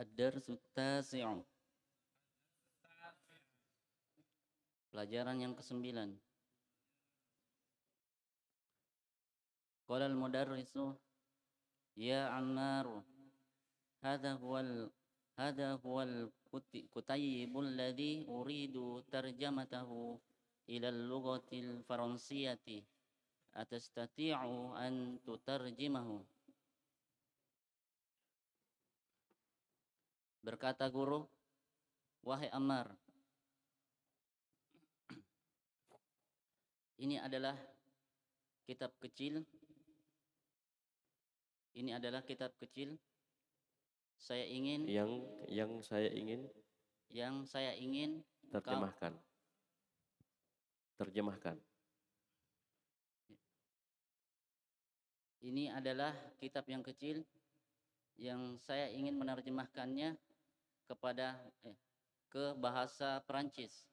Ad-Darsu Tasi'u Pelajaran yang kesembilan Qala al-mudarrisu Ya Ammaru Hada huwal Hada huwal kutaybul ladhi uridu tarjamatahu ila al-lughati al-faransiyati atastati'u an tutarjimahu Berkata guru, wahai Ammar, ini adalah kitab kecil. Ini adalah kitab kecil. Saya ingin yang yang saya ingin yang saya ingin terjemahkan. Kau, terjemahkan. Ini adalah kitab yang kecil yang saya ingin menerjemahkannya kepada eh, ke bahasa Perancis.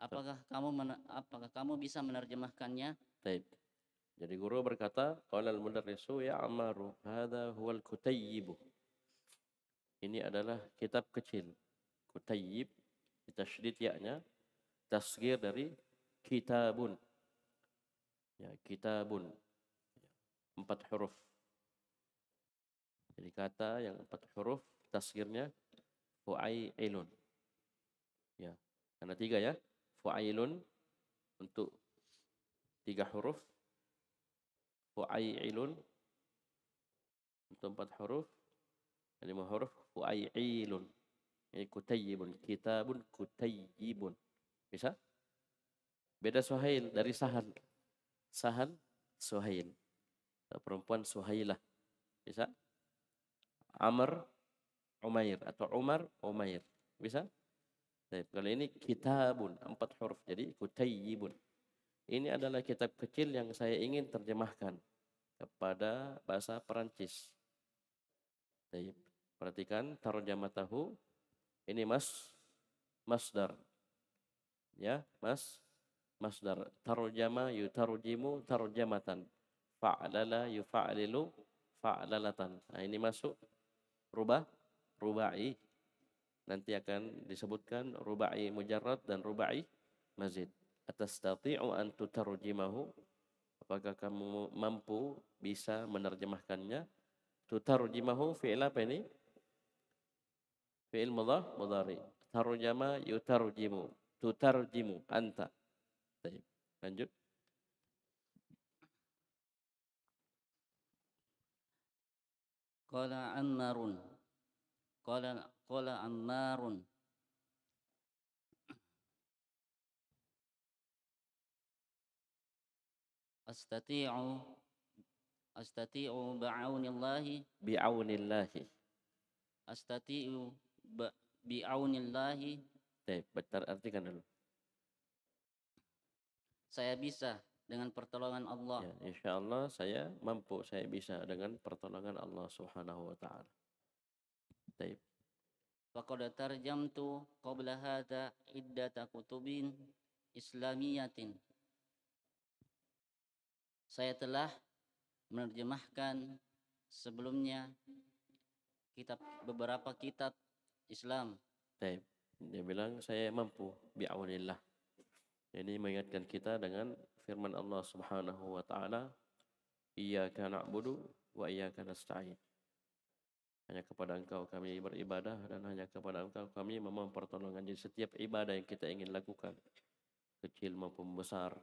Apakah kamu apakah kamu bisa menerjemahkannya? Baik. Jadi guru berkata, qala al-mudarrisu ya Ammaru, hadha al kutayyib. Ini adalah kitab kecil. Kutayyib tasydid ya-nya dari kitabun. Ya, kitabun. Empat huruf. Jadi kata yang empat huruf tasgirnya fu'ailun. Ya, karena tiga ya. Fu'ailun untuk tiga huruf. Fu'ailun untuk empat huruf. Lima huruf fu'ailun. Ini kutayyibun. Kitabun kutayyibun. Bisa? Beda Suhail dari sahan sahan Suhail. Perempuan Suhailah. Bisa? Amr Umair atau Umar Umair. Bisa? kalau ini kitabun, empat huruf. Jadi kutayyibun. Ini adalah kitab kecil yang saya ingin terjemahkan kepada bahasa Perancis. Baik, perhatikan tahu Ini mas masdar. Ya, mas masdar. Tarjama yutarjimu tarjamatan. Fa'lala yufa'lilu fa'lalatan. Nah, ini masuk Rubah, rubai. Nanti akan disebutkan rubai mujarrad dan rubai mazid. Atastati'u an tutarjimahu? Apakah kamu mampu bisa menerjemahkannya? Tutarjimahu fi'il apa ini? Fi'il mudhaf mudhari. Tarjama yutarjimu. Tutarjimu anta. Lanjut. Qala Ammarun. Qala qala Ammarun. Astati'u astati'u bi'aunillahi bi'aunillahi. Astati'u bi'aunillahi. Baik, bentar artikan dulu. Saya bisa dengan pertolongan Allah. Ya, insya Allah saya mampu, saya bisa dengan pertolongan Allah Subhanahu wa taala. Baik. Faqad tarjamtu qabla hadha iddata kutubin islamiyatin. Saya telah menerjemahkan sebelumnya kitab beberapa kitab Islam. Baik. Dia bilang saya mampu bi'aunillah. Ini mengingatkan kita dengan firman Allah Subhanahu wa taala, "Iyyaka na'budu wa iyyaka nasta'in." Hanya kepada Engkau kami beribadah dan hanya kepada Engkau kami memohon pertolongan. Jadi setiap ibadah yang kita ingin lakukan, kecil maupun besar,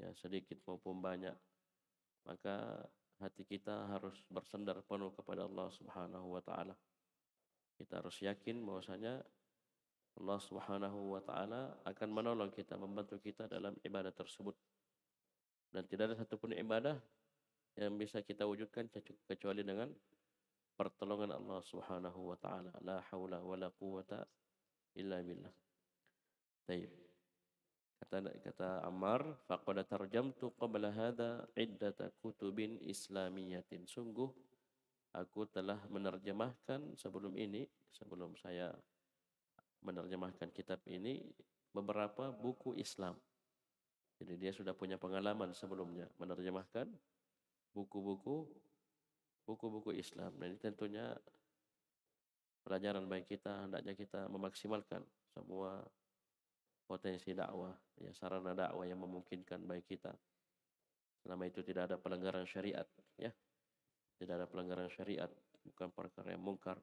ya sedikit maupun banyak, maka hati kita harus bersandar penuh kepada Allah Subhanahu wa taala. Kita harus yakin bahwasanya Allah Subhanahu wa taala akan menolong kita, membantu kita dalam ibadah tersebut. Dan tidak ada satupun ibadah yang bisa kita wujudkan kecuali dengan pertolongan Allah Subhanahu wa taala. La haula wala quwata illa billah. Baik. Kata kata Ammar, faqad tarjamtu qabla hadha iddata kutubin islamiyatin. Sungguh aku telah menerjemahkan sebelum ini, sebelum saya menerjemahkan kitab ini beberapa buku Islam. Jadi dia sudah punya pengalaman sebelumnya menerjemahkan buku-buku buku-buku Islam. Dan ini tentunya pelajaran baik kita hendaknya kita memaksimalkan semua potensi dakwah, ya sarana dakwah yang memungkinkan baik kita selama itu tidak ada pelanggaran syariat, ya. Tidak ada pelanggaran syariat, bukan perkara yang mungkar,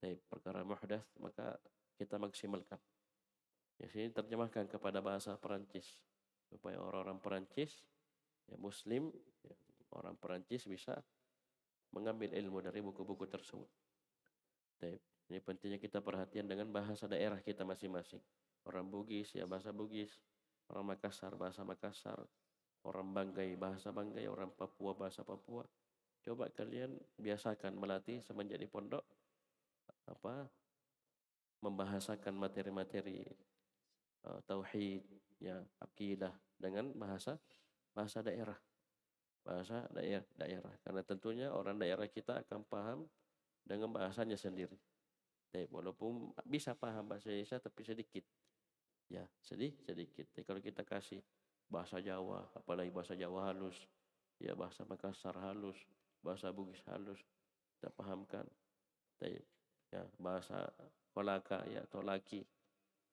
tapi perkara muhdas, maka kita maksimalkan. ya sini terjemahkan kepada bahasa Perancis supaya orang-orang Perancis ya Muslim ya, orang Perancis bisa mengambil ilmu dari buku-buku tersebut. ini pentingnya kita perhatian dengan bahasa daerah kita masing-masing. Orang Bugis ya bahasa Bugis, orang Makassar bahasa Makassar, orang Banggai bahasa Banggai, orang Papua bahasa Papua. Coba kalian biasakan melatih semenjak pondok apa membahasakan materi-materi Tauhidnya eh, tauhid, ya akidah dengan bahasa bahasa daerah. Bahasa daerah daerah karena tentunya orang daerah kita akan paham dengan bahasanya sendiri. Tapi walaupun bisa paham bahasa Indonesia tapi sedikit. Ya, sedih sedikit. Tapi kalau kita kasih bahasa Jawa, apalagi bahasa Jawa halus, ya bahasa Makassar halus, bahasa Bugis halus, kita pahamkan. Tapi Ya, bahasa kolaka ya atau laki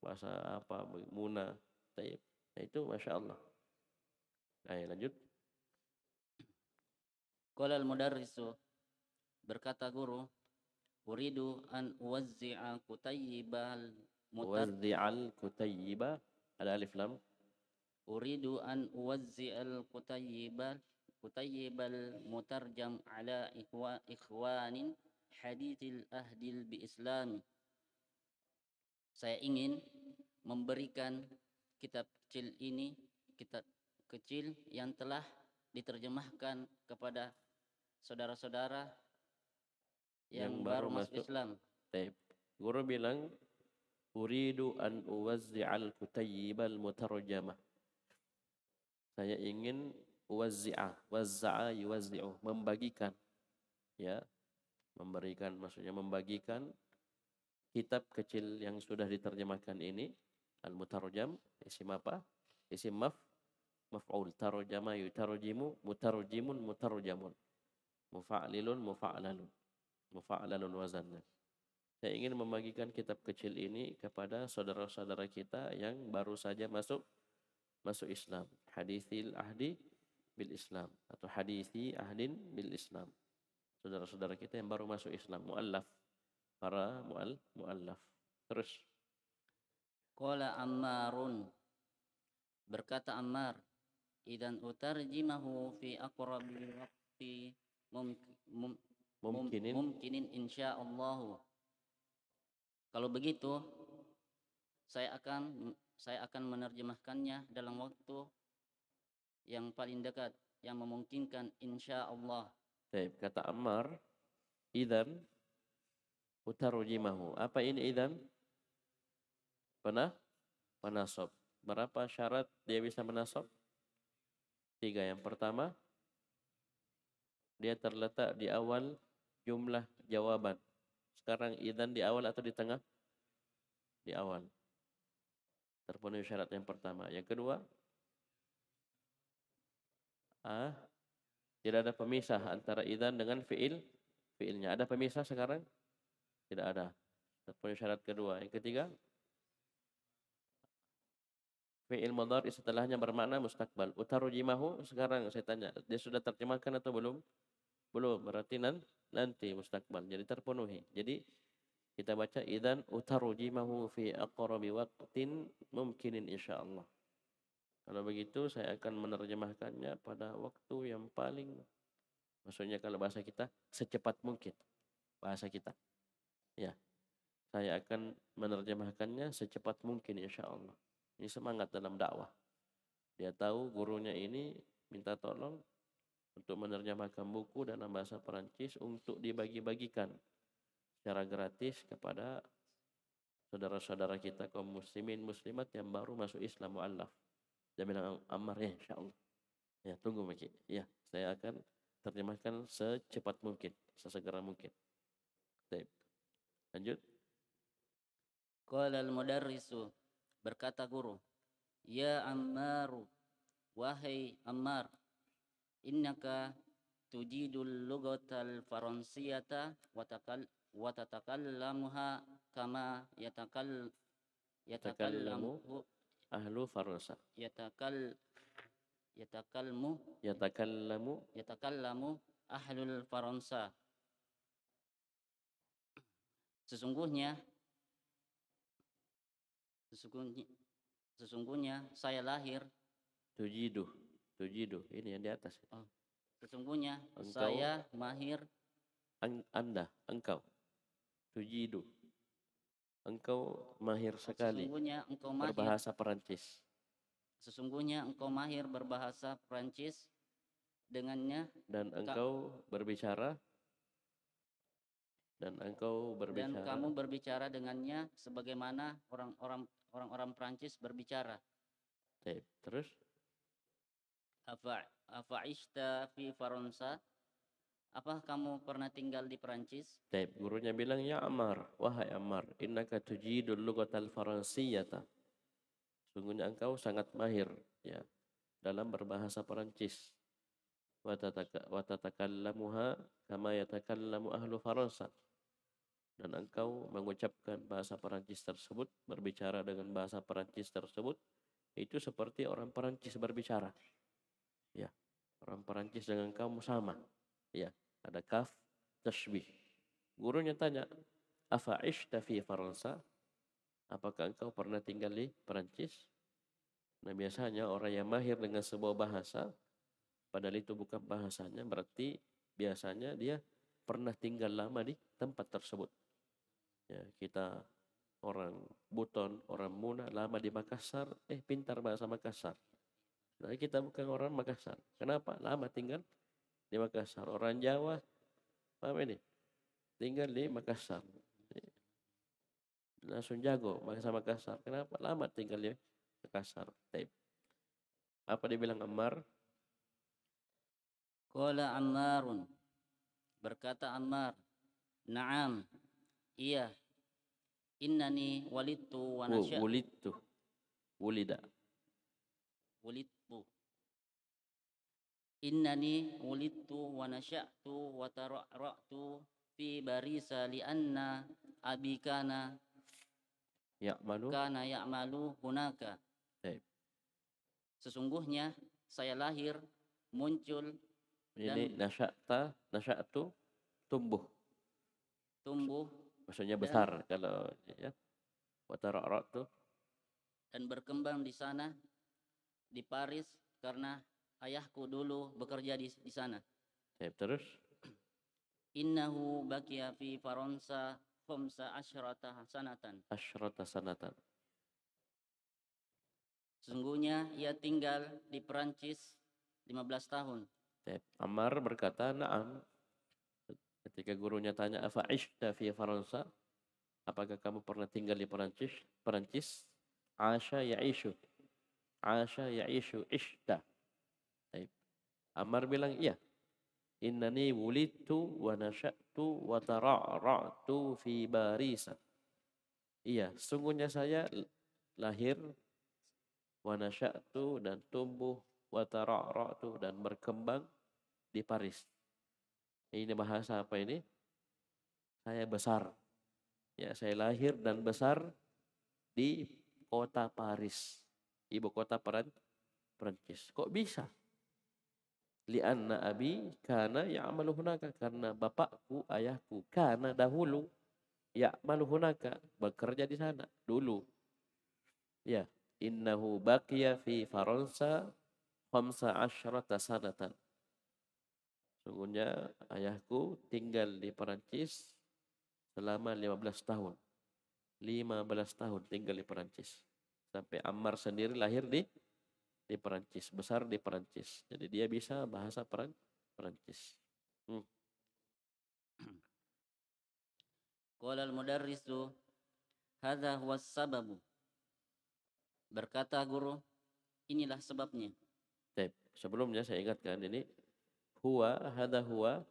puasa apa muna taib nah itu masya Allah nah ya, lanjut Qala al-mudarrisu berkata guru uridu an uwazzi'a kutayyibal muwazzi'al kutayyiba ada alif lam uridu an uwazzi'al kutayyibal kutayyibal mutarjam ala ikhwa, ikhwanin hadithil ahdil bi islami saya ingin memberikan kitab kecil ini, kitab kecil yang telah diterjemahkan kepada saudara-saudara yang, yang baru masuk, masuk Islam. Taip. Guru bilang, Uridu an uwazzi'al kutayyibal mutarjamah. Saya ingin uwazzi'ah, wazza'a yuwazzi'uh, membagikan. Ya, memberikan maksudnya membagikan kitab kecil yang sudah diterjemahkan ini al mutarjam isim apa isim maf maf'ul tarjama yutarjimu mutarjimun mutarjamun mufa'lilun mufa'lalun mufa'lalun wazannya saya ingin membagikan kitab kecil ini kepada saudara-saudara kita yang baru saja masuk masuk Islam hadithil ahdi bil Islam atau hadithi ahdin bil Islam saudara-saudara kita yang baru masuk Islam muallaf para mual muallaf terus Qala Ammarun berkata Ammar idan utarjimahu fi aqrabi waqti mumkin, mum, mumkinin insyaallah kalau begitu saya akan saya akan menerjemahkannya dalam waktu yang paling dekat yang memungkinkan insyaallah baik kata Ammar idan utarjimahu apa ini idan pernah menasob. Berapa syarat dia bisa menasob? Tiga. Yang pertama, dia terletak di awal jumlah jawaban. Sekarang idan di awal atau di tengah? Di awal. Terpenuhi syarat yang pertama. Yang kedua, ah, tidak ada pemisah antara idan dengan fiil fiilnya. Ada pemisah sekarang? Tidak ada. Terpenuhi syarat kedua. Yang ketiga, fi'il mudhari setelahnya bermakna mustakbal. Utarujimahu sekarang saya tanya, dia sudah terjemahkan atau belum? Belum, berarti nanti mustakbal. Jadi terpenuhi. Jadi kita baca idan utarujimahu fi aqrabi waqtin insya insyaallah. Kalau begitu saya akan menerjemahkannya pada waktu yang paling maksudnya kalau bahasa kita secepat mungkin bahasa kita. Ya. Saya akan menerjemahkannya secepat mungkin insyaallah. Ini semangat dalam dakwah. Dia tahu gurunya ini minta tolong untuk menerjemahkan buku dalam bahasa Perancis untuk dibagi-bagikan secara gratis kepada saudara-saudara kita kaum muslimin muslimat yang baru masuk Islam mu'allaf. Dia bilang Ammar ya insya Allah. Ya tunggu Maki. Ya saya akan terjemahkan secepat mungkin, sesegera mungkin. Baik. Lanjut. Qala al-mudarrisu Berkata guru, Ya Ammaru, wahai Ammar, innaka tujidul lugatal faransiyata watakal watatakallamuha kama yatakal yatakallamu ahlu faransa yatakal yatakalmu yatakallamu yatakallamu ahlul faransa sesungguhnya Sesungguhnya, sesungguhnya saya lahir. Tujidu, tujidu. Ini yang di atas. Oh. Sesungguhnya engkau, saya mahir. An anda, engkau. Tujidu. Engkau mahir sekali. Sesungguhnya engkau mahir. Berbahasa Perancis. Sesungguhnya engkau mahir berbahasa Perancis dengannya dan engkau berbicara dan engkau berbicara dan kamu berbicara dengannya sebagaimana orang-orang orang-orang Prancis berbicara. Taip, terus? Apa afaishta fi Faransa? Apa kamu pernah tinggal di Perancis? Taip, gurunya bilang, Ya Ammar, wahai Ammar, innaka tujidul lugatal faransiyata. Sungguhnya engkau sangat mahir ya dalam berbahasa Perancis. Wa tatakallamuha kama yatakallamu ahlu Faransa dan engkau mengucapkan bahasa Perancis tersebut, berbicara dengan bahasa Perancis tersebut, itu seperti orang Perancis berbicara. Ya, orang Perancis dengan kamu sama. Ya, ada kaf tashbih. Gurunya tanya, "Afa'ishta fi Faransa?" Apakah engkau pernah tinggal di Perancis? Nah, biasanya orang yang mahir dengan sebuah bahasa, padahal itu bukan bahasanya, berarti biasanya dia pernah tinggal lama di tempat tersebut. Ya, kita orang Buton, orang Muna, lama di Makassar, eh pintar bahasa Makassar. Nah, kita bukan orang Makassar. Kenapa? Lama tinggal di Makassar. Orang Jawa, paham ini? Tinggal di Makassar. Eh, langsung jago bahasa Makassar. Kenapa? Lama tinggal di Makassar. Taip. Apa dibilang Ammar? Kola Ammarun. Berkata Ammar. Naam. Iya. Innani walidtu wa nasya. Walidtu. Wulida. Walidtu. Innani walidtu wa nasya'tu wa tara'tu fi barisa li'anna abikana ya'malu kana ya'malu hunaka. Baik. Sesungguhnya saya lahir, muncul ini nasya'ta, nasya'tu tumbuh. Tumbuh maksudnya besar dan, kalau ya watara'rat tuh dan berkembang di sana di Paris karena ayahku dulu bekerja di di sana. Ya, terus innahu baqiya fi Faransa khamsa asyrata sanatan. Asyrata sanatan. Sungguhnya ia tinggal di Perancis 15 tahun. Amar berkata, "Na'am, Ketika gurunya tanya, apa ishta fi Faransa?" Apakah kamu pernah tinggal di Perancis? Perancis? Asha ya ya'ishu. Asha ya'ishu ishta. Baik. Amar bilang, "Iya." Innani wulidtu wa nasya'tu wa tara'ra'tu fi Paris Iya, sungguhnya saya lahir wa nasya'tu dan tumbuh wa tara'ra'tu dan berkembang di Paris. Ini bahasa apa ini? Saya besar. Ya, saya lahir dan besar di kota Paris, ibu kota Perancis. Kok bisa? Lianna abi karena ya hunaka karena bapakku, ayahku karena dahulu ya hunaka bekerja di sana dulu. Ya, innahu baqiya fi Faransa 15 sanatan Sungguhnya ayahku tinggal di Perancis selama 15 tahun. 15 tahun tinggal di Perancis. Sampai Ammar sendiri lahir di di Perancis, besar di Perancis. Jadi dia bisa bahasa Peran Perancis. Hmm. Qala al-mudarrisu hadha huwa sababu. Berkata guru, inilah sebabnya. sebelumnya saya ingatkan ini huwa hadha huwa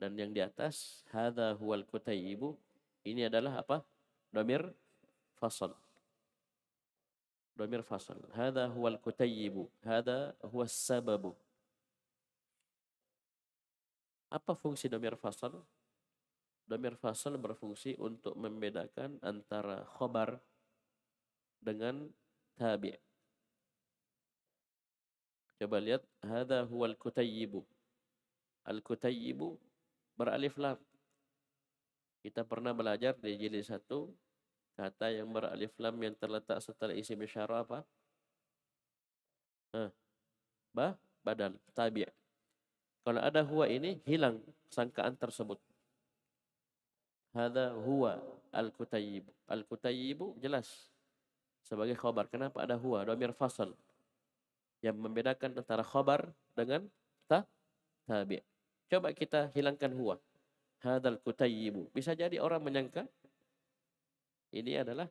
dan yang di atas hadha huwal kutayibu ini adalah apa domir fasal domir fasal hadha huwal kutayibu hadha huwa sababu apa fungsi domir fasal domir fasal berfungsi untuk membedakan antara khobar dengan tabi' coba lihat hadha huwal kutayyibu Al-Qutayyibu beralif lam. Kita pernah belajar di jilid satu kata yang beralif lam yang terletak setelah isi isyara apa? Ha. Ba badal tabi'. Kalau ada huwa ini hilang sangkaan tersebut. Hada huwa al-kutayyib. Al-kutayyib jelas sebagai khabar. Kenapa ada huwa? Domir fasal. Yang membedakan antara khabar dengan ta tabi'. Coba kita hilangkan huwa. Hadal kutayyibu. Bisa jadi orang menyangka ini adalah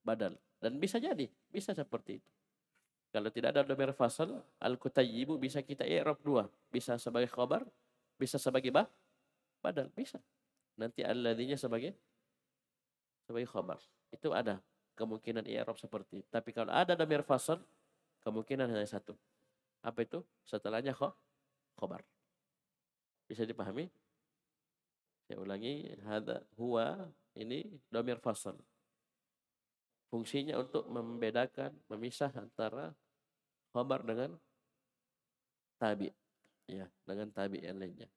badal. Dan bisa jadi, bisa seperti itu. Kalau tidak ada domir fasal, al-kutayyibu bisa kita i'rab dua. Bisa sebagai khobar, bisa sebagai bah, badal, bisa. Nanti alladinya sebagai sebagai khobar. Itu ada kemungkinan i'rab seperti itu. Tapi kalau ada domir fasal, kemungkinan hanya satu. Apa itu? Setelahnya khobar. Bisa dipahami? Saya ulangi, hada huwa ini domir fasal. Fungsinya untuk membedakan, memisah antara khabar dengan tabi. Ya, dengan tabi yang lainnya.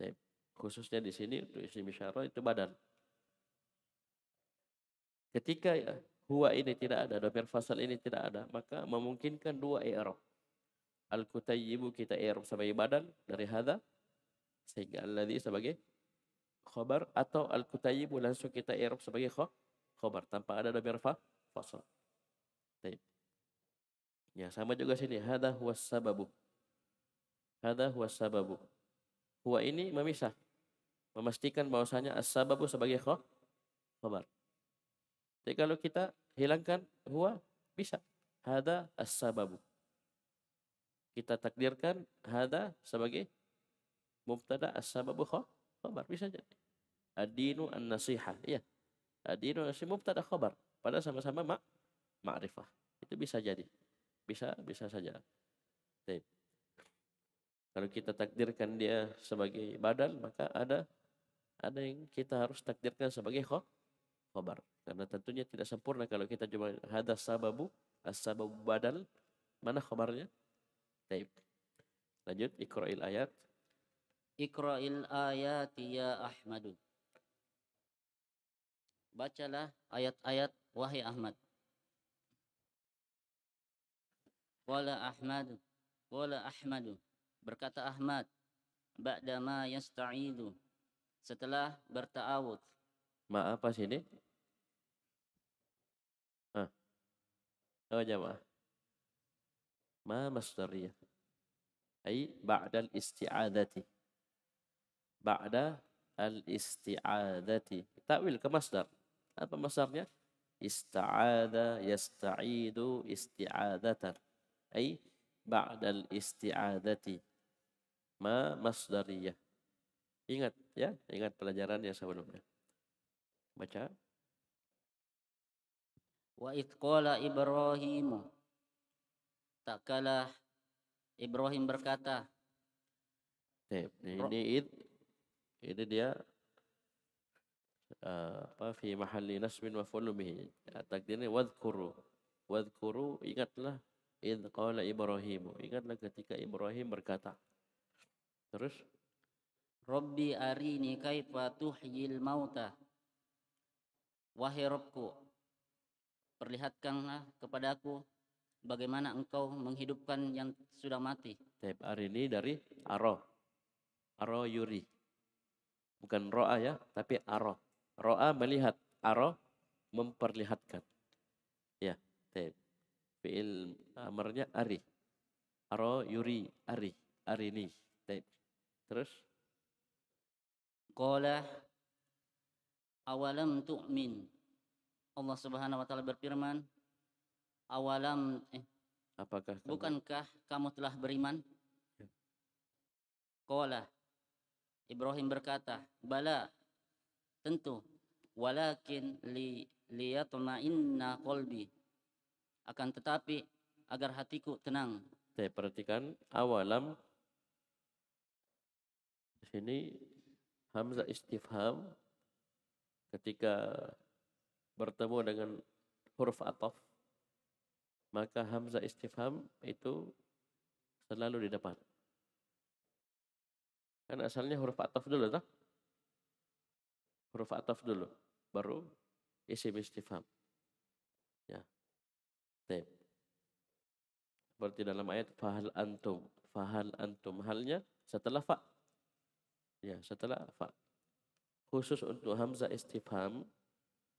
Taip. Khususnya di sini untuk isim isyarah itu badan. Ketika ya, huwa ini tidak ada, domir fasal ini tidak ada, maka memungkinkan dua i'rab. Al-Kutayyibu kita i'rab sebagai badan dari hada sehingga alladhi sebagai khobar atau al-kutayibu langsung kita i'rab sebagai khobar tanpa ada domir fa fasal. Ya, sama juga sini hadha huwa sababu. Hadha huwa sababu. Huwa ini memisah. Memastikan bahwasanya as-sababu sebagai khobar. Jadi kalau kita hilangkan huwa bisa. Hada as-sababu. Kita takdirkan hada sebagai mubtada as-sababu khabar bisa jadi. Adinu an-nasihah. Iya. Adinu an mubtada khabar. pada sama-sama mak ma'rifah. Itu bisa jadi. Bisa bisa saja. Baik. Kalau kita takdirkan dia sebagai badan, maka ada ada yang kita harus takdirkan sebagai khabar. Karena tentunya tidak sempurna kalau kita cuma hadas sababu, as-sababu badal, mana khabarnya? Baik. Lanjut, ikra'il ayat. Iqra'il ayati ya Ahmadu. Bacalah ayat-ayat wahai Ahmad. Wala Ahmad, wala Ahmadu. Berkata Ahmad, ba'dama yasta'idu. Setelah berta'awud. Ma apa sini? Ah. Oh jamaah. Ma masdariyah. Ai ba'dal isti'adati ba'da al-isti'adati. Ta'wil ke masdar. Apa masdarnya? Ista'adha, yasta'idu, isti'adatan. Ay, ba'da al-isti'adati. Ma masdariyah. Ingat ya, ingat pelajaran yang sebelumnya. Baca. Wa itkola ibrohimu tak kalah Ibrahim berkata. Ini, ini id ini dia eh, apa fi mahalli nasbin wa fa'lu bihi ya, takdirnya wadhkuru wadhkuru ingatlah id qala ibrahim ingatlah ketika ibrahim berkata terus Rabbi arini kaifa tuhyil mauta wahai Rabbku perlihatkanlah kepadaku bagaimana engkau menghidupkan yang sudah mati. tep hari ini dari aro. Aro yuri. Bukan ro'a ya, tapi aro. Ro'a melihat, aro memperlihatkan. Ya, taib. Fi'il amarnya ari. Aro yuri ari. Arini. Taib. Terus? Qala awalam tu'min. Allah Subhanahu wa taala berfirman, awalam eh apakah kamu? bukankah kamu telah beriman? Ya. Qala Ibrahim berkata, "Bala, tentu, walakin li liyatma'inna qalbi." Akan tetapi agar hatiku tenang. Saya perhatikan awalam di sini hamzah istifham ketika bertemu dengan huruf ataf maka hamzah istifham itu selalu di depan Kan asalnya huruf ataf dulu toh? Huruf ataf dulu. Baru isim istifham. Ya. Taip. Seperti dalam ayat fahal antum. Fahal antum. Halnya setelah fa. Ya, setelah fa. Khusus untuk hamzah istifham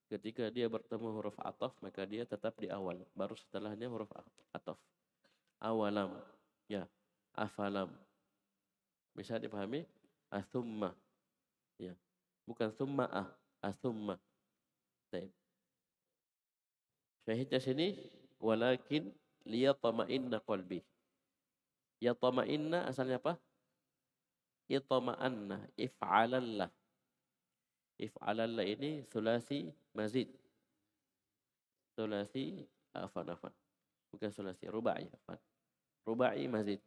ketika dia bertemu huruf ataf maka dia tetap di awal baru setelahnya huruf ataf awalam ya afalam bisa dipahami? Asumma. Ya. Bukan summa ah. asumma. Baik. Syahidnya sini walakin liyatama'inna qalbi. Yatama'inna asalnya apa? Yatama'anna. if'alallah. If'alallah ini sulasi mazid. Sulasi afan afan. Bukan sulasi rubai afan. Rubai mazid.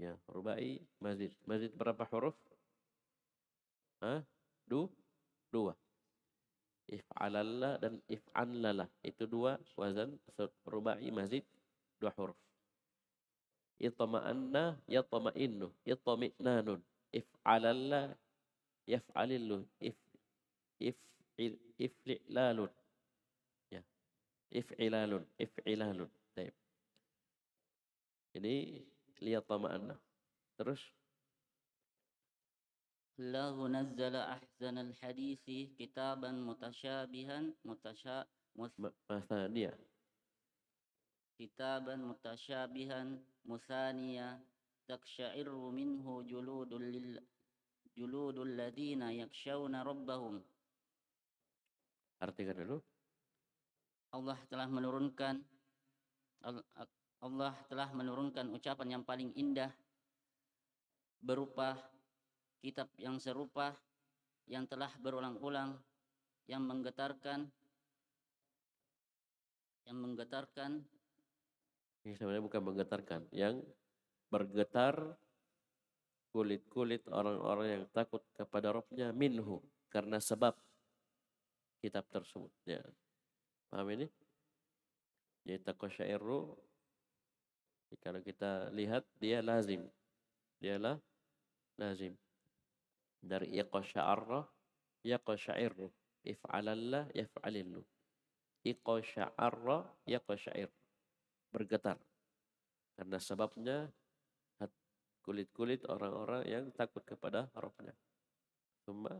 Ya, rubai mazid. Mazid berapa huruf? Hah? Du? Dua. If'alalla dan if'anlala. Itu dua wazan rubai mazid. Dua huruf. Itma'anna yatma'innu. Itmi'nanun. If'alalla yaf'alillu. If, if, if, if'li'lalun. Ya. If'ilalun. If'ilalun. Baik. Ini lihat anak terus Allah nazzala ahzan al hadisi kitaban mutasyabihan mutasya masa dia kitaban mutasyabihan musaniya taksyairu minhu juludul lil juludul ladina yakshawna rabbahum artikan dulu Allah telah menurunkan Allah telah menurunkan ucapan yang paling indah berupa kitab yang serupa yang telah berulang-ulang yang menggetarkan yang menggetarkan sebenarnya bukan menggetarkan yang bergetar kulit-kulit orang-orang yang takut kepada rohnya minhu karena sebab kitab tersebut ya paham ini jadi takwa syairu kalau kita lihat dia lazim. Dialah lazim. Dari iqasha'arra yaqasha'irru. If'alallah yaf'alillu. Iqasha'arra yaqasha'ir. Bergetar. Karena sebabnya kulit-kulit orang-orang yang takut kepada Rabbnya. Summa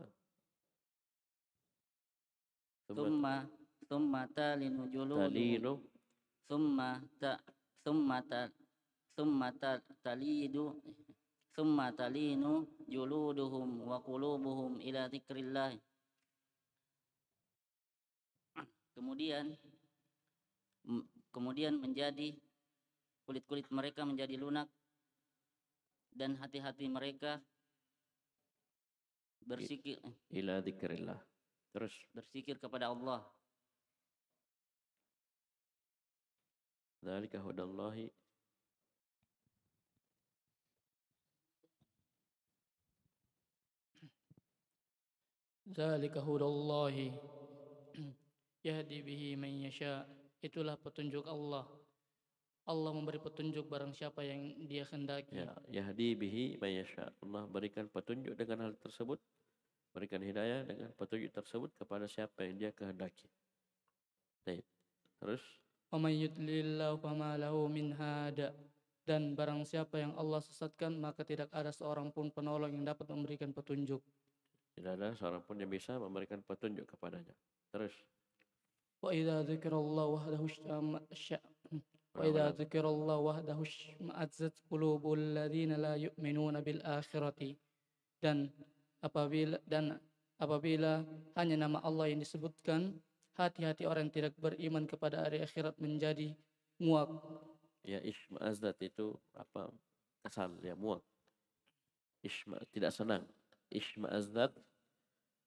Summa Summa talinu julu. Talinu Summa ta Summa ta thumma talidu thumma talinu juluduhum wa qulubuhum ila dzikrillah kemudian kemudian menjadi kulit-kulit mereka menjadi lunak dan hati-hati mereka bersikir ila dzikrillah terus bersikir kepada Allah dzalika hudallahi Zalika hudallahi yahdi bihi man yasha. Itulah petunjuk Allah. Allah memberi petunjuk barang siapa yang dia hendaki. Ya, yahdi bihi man yasha. Allah berikan petunjuk dengan hal tersebut. Berikan hidayah dengan petunjuk tersebut kepada siapa yang dia kehendaki. Baik. Terus Wa yudlillahu fama lahu min hada. Dan barang siapa yang Allah sesatkan maka tidak ada seorang pun penolong yang dapat memberikan petunjuk. Tidak ada seorang pun yang bisa memberikan petunjuk kepadanya. Terus. Wa idza dzikrallah wahdahu um, hmm. wa idza dzikrallah wahdahu ma'azzat qulubul ladzina la yu'minuna bil akhirati. Dan apabila dan apabila hanya nama Allah yang disebutkan, hati-hati orang yang tidak beriman kepada hari akhirat menjadi muak. Ya isma'azdat itu apa? Kesal ya muak. Isma tidak senang Ishma'azzat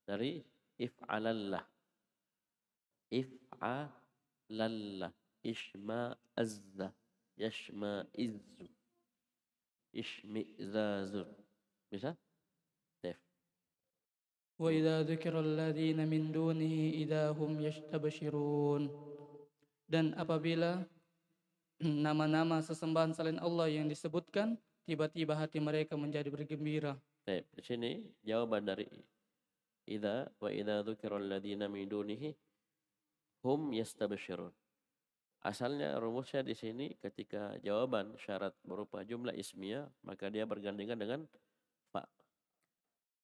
dari if'alallah. If'alallah. Ishma'azza. Yashma'izzu. Ishmi'zazur. Bisa? Def. وإذا ذكر الذين min dunihi إذا هم يستبشرون dan apabila nama-nama sesembahan selain Allah yang disebutkan tiba-tiba hati mereka menjadi bergembira Baik, di sini jawaban dari idza wa idza dzukira alladziina min dunihi hum yastabshirun. Asalnya rumusnya di sini ketika jawaban syarat berupa jumlah ismiyah maka dia bergandengan dengan fa.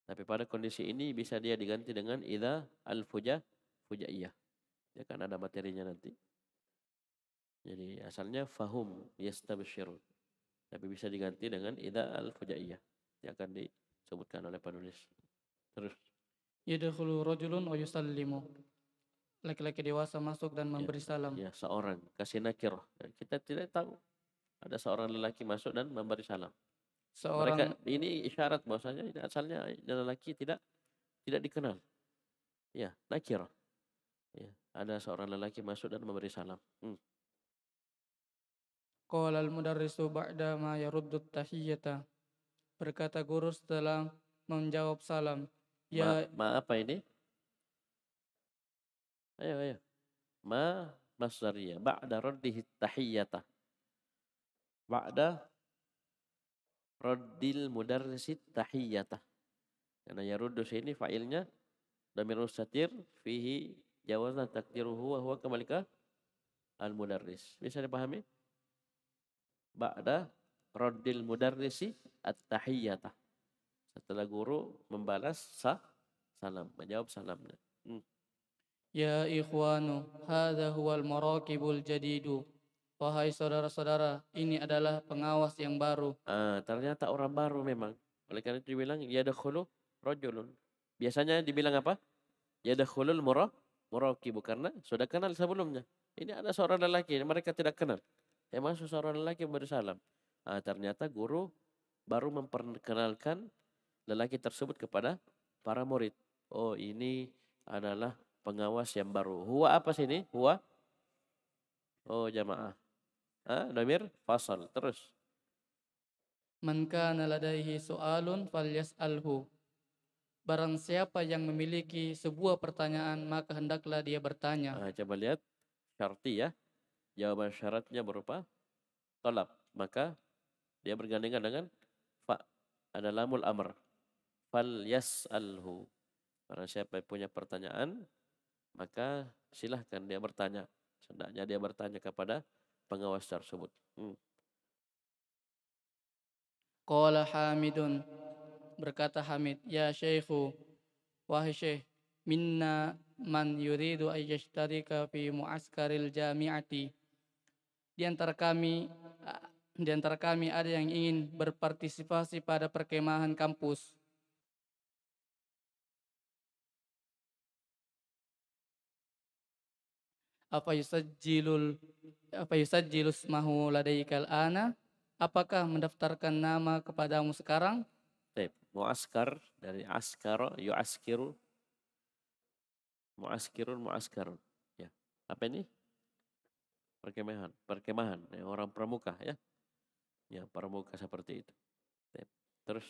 Tapi pada kondisi ini bisa dia diganti dengan ida al fuja fujaiyah. Ya kan ada materinya nanti. Jadi asalnya fahum yastabshirun. Tapi bisa diganti dengan ida al fujaiyah. Dia akan di disebutkan oleh penulis. Terus. Yadkhulu rajulun wa yusallimu. Laki-laki dewasa masuk dan iya, memberi ya, salam. Ya, seorang. Kasih nakir. Kita tidak tahu. Ada seorang lelaki masuk dan memberi salam. Seorang... Mereka, ini isyarat bahwasanya ini asalnya lelaki tidak tidak dikenal. Ya, nakir. Ya, ada seorang lelaki masuk dan memberi salam. Hmm. Qala al-mudarrisu ba'da ma yaruddu tahiyyata berkata guru setelah menjawab salam. Ya, ma, ma apa ini? Ayo, ayo. Ma masdariyah. Ba'da raddihi tahiyyata. Ba'da raddil mudarrisit tahiyyata. Karena ya yaruddu sini fa'ilnya damir satir fihi jawazna takdiruhu wa huwa kemalika al mudarris. Bisa dipahami? Ba'da Raddil mudarrisi at-tahiyyata. Setelah guru membalas sah, salam, menjawab salamnya. Hmm. Ya ikhwanu, hadha huwal marakibul jadidu. Wahai saudara-saudara, ini adalah pengawas yang baru. Ah, ternyata orang baru memang. Oleh karena itu dibilang dakhulu rajulun. Biasanya dibilang apa? Ya Yadkhulul murah murakibu karena sudah kenal sebelumnya. Ini ada seorang lelaki mereka tidak kenal. Yang masuk seorang lelaki salam uh, ternyata guru baru memperkenalkan lelaki tersebut kepada para murid. Oh ini adalah pengawas yang baru. Huwa apa sih ini? Huwa? Oh jamaah. Ah, damir fasal. Terus. Man kana ladaihi su'alun yas'alhu. Barang siapa yang memiliki sebuah pertanyaan maka hendaklah dia bertanya. Nah, coba lihat syarti ya. Jawaban syaratnya berupa tolak. Maka dia bergandengan dengan fa. Ada lamul amr. Fal yas'alhu. Barang siapa yang punya pertanyaan, maka silahkan dia bertanya. Sedangnya dia bertanya kepada pengawas tersebut. Hmm. Qala Hamidun berkata Hamid, "Ya Syekhu, wahai Syekh, minna man yuridu ayyashtarika fi mu'askaril jami'ati." Di antara kami di antara kami ada yang ingin berpartisipasi pada perkemahan kampus. Apa yusajjilul apa yusajjilus mahu ladaikal ana? Apakah mendaftarkan nama kepadamu sekarang? Baik, muaskar dari askar yuaskiru muaskirun muaskarun. Ya. Apa ini? Perkemahan, perkemahan, ya, orang pramuka ya. Ya, pramuka seperti itu. Terus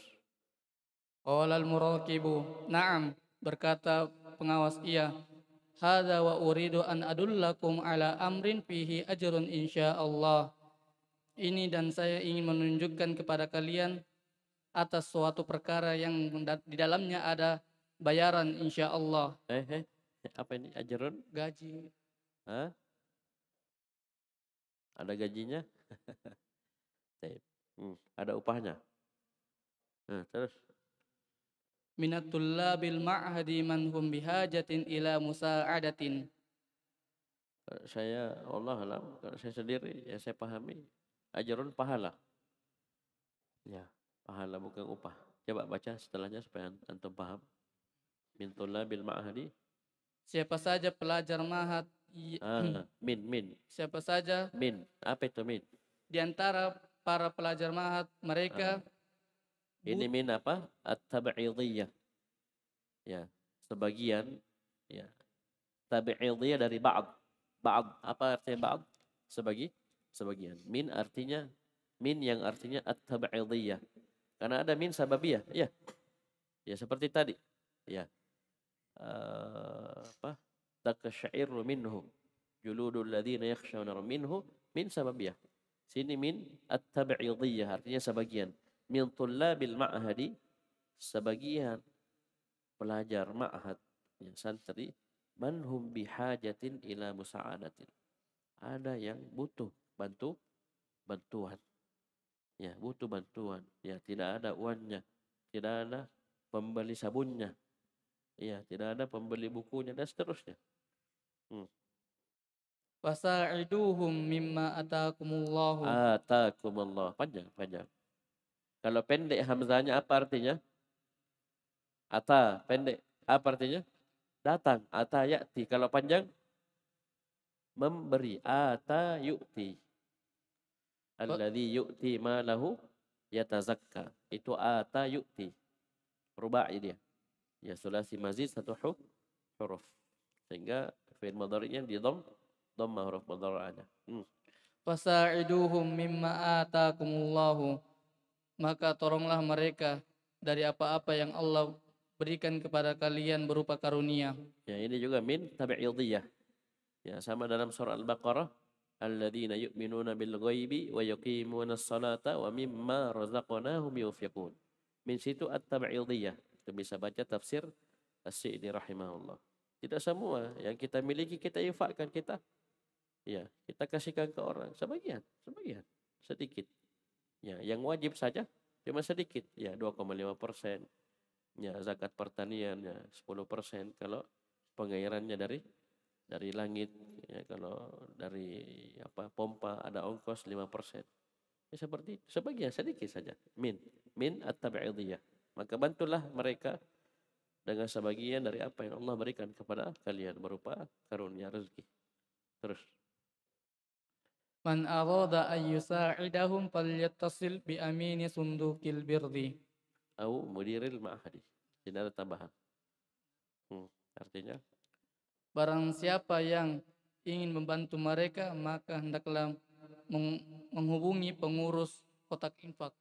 Qala muraqibu "Na'am," berkata pengawas ia. "Hadza wa uridu an adullakum ala amrin fihi ajrun insyaallah." Ini dan saya ingin menunjukkan kepada kalian atas suatu perkara yang di dalamnya ada bayaran insyaallah. Eh, eh, apa ini ajrun? Gaji. Hah? Ada gajinya? Taib. Hmm. Ada upahnya. Nah, terus. minatullah bil ma'hadi man hum bihajatin ila musa'adatin. Saya Allah alam, kalau saya sendiri ya saya pahami. Ajarun pahala. Ya, pahala bukan upah. Coba baca setelahnya supaya antum paham. Minatullah bil ma'hadi. Siapa saja pelajar mahat. Ah, min, min. Siapa saja. Min, apa itu min? Di antara para pelajar mahat mereka uh, ini min apa at-tab'idiyah ya sebagian ya tab'idiyah dari ba'd ba'd apa artinya ba'd sebagi sebagian min artinya min yang artinya at-tab'idiyah karena ada min sababiyah ya ya seperti tadi ya uh, apa takasyairu minhu juludul ladzina yakhshawna minhu min sababiyah Sini min at-tab'idiyah artinya sebagian. Min tullabil ma'hadi sebagian pelajar ma'had yang santri manhum bihajatin ila musa'adatin. Ada yang butuh bantu bantuan. Ya, butuh bantuan. Ya, tidak ada uangnya, tidak ada pembeli sabunnya. Ya, tidak ada pembeli bukunya dan seterusnya. Hmm. Wasa'iduhum mimma atakumullahu. Atakumullah. Panjang, panjang. Kalau pendek hamzahnya apa artinya? Ata, pendek. Apa artinya? Datang. Ata yakti. Kalau panjang? Memberi. Ata yukti. Alladhi yukti ma lahu yatazakka. Itu ata yukti. Ruba'i dia. Ya sulasi mazid satu huruf. Sehingga fi'il madarinya di dom Dhamma huruf mudara'ahnya. Hmm. Fasa'iduhum mimma atakumullahu. Maka tolonglah mereka dari apa-apa yang Allah berikan kepada kalian berupa karunia. Ya, ini juga min tabi'idiyah. Ya, sama dalam surah Al-Baqarah, alladzina yu'minuna bil ghaibi wa yuqimuna as-salata wa mimma razaqnahum yunfiqun. Min situ at-tabi'idiyah. Itu bisa baca tafsir As-Sidi rahimahullah. Tidak semua yang kita miliki kita infakkan kita Ya, kita kasihkan ke orang sebagian, sebagian, sedikit. Ya, yang wajib saja cuma sedikit, ya 2,5 persen. Ya, zakat pertanian ya 10 persen kalau pengairannya dari dari langit ya kalau dari apa pompa ada ongkos 5 persen ya, seperti itu. sebagian sedikit saja min min at-tabi'idiyah maka bantulah mereka dengan sebagian dari apa yang Allah berikan kepada kalian berupa karunia rezeki. Terus Man arada an yusa'idahum falyattasil bi amini sundukil birdi. Au mudiril ma'hadi. Tidak ada tambahan. Hmm, artinya? Barang siapa yang ingin membantu mereka, maka hendaklah meng menghubungi pengurus kotak infak.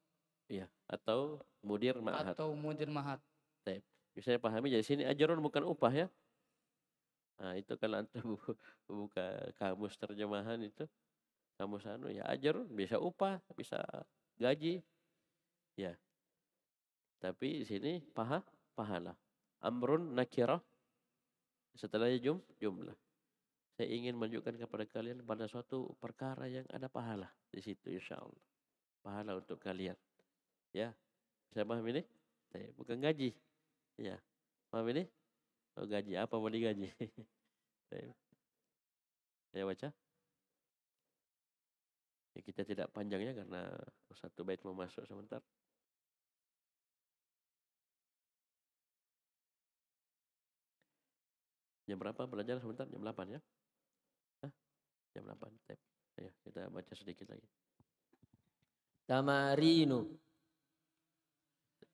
Iya, atau mudir ma'had. Atau mudir ma'had. Taip. Bisa saya pahami jadi sini ajaran bukan upah ya. Nah, itu kalau antum buka kamus terjemahan itu kamu sana ya ajar bisa upah bisa gaji ya tapi di sini paha pahala amrun nakirah setelahnya jum jumlah saya ingin menunjukkan kepada kalian pada suatu perkara yang ada pahala di situ insya Allah pahala untuk kalian ya bisa paham ini saya bukan gaji ya paham ini oh, gaji apa boleh gaji saya baca ya kita tidak panjangnya karena satu bait mau masuk sebentar jam berapa belajar sebentar jam 8 ya Hah? jam 8 tap ya kita baca sedikit lagi tamarinu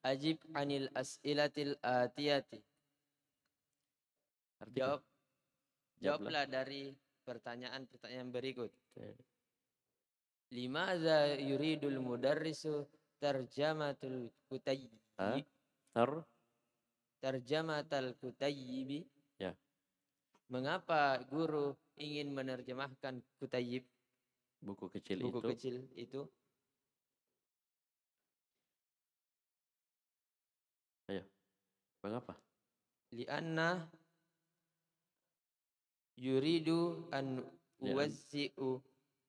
ajib anil as'ilatil atiyati jawab jawablah dari pertanyaan-pertanyaan berikut okay. Limadza yuridul mudarrisu tarjamatul kutayyi. Ha? Tar tarjamatul kutayyibi. Ya. Mengapa guru ingin menerjemahkan kutayyib? Buku kecil Buku itu. Buku kecil itu. Ayo. Mengapa? Lianna yuridu an uwazzi'u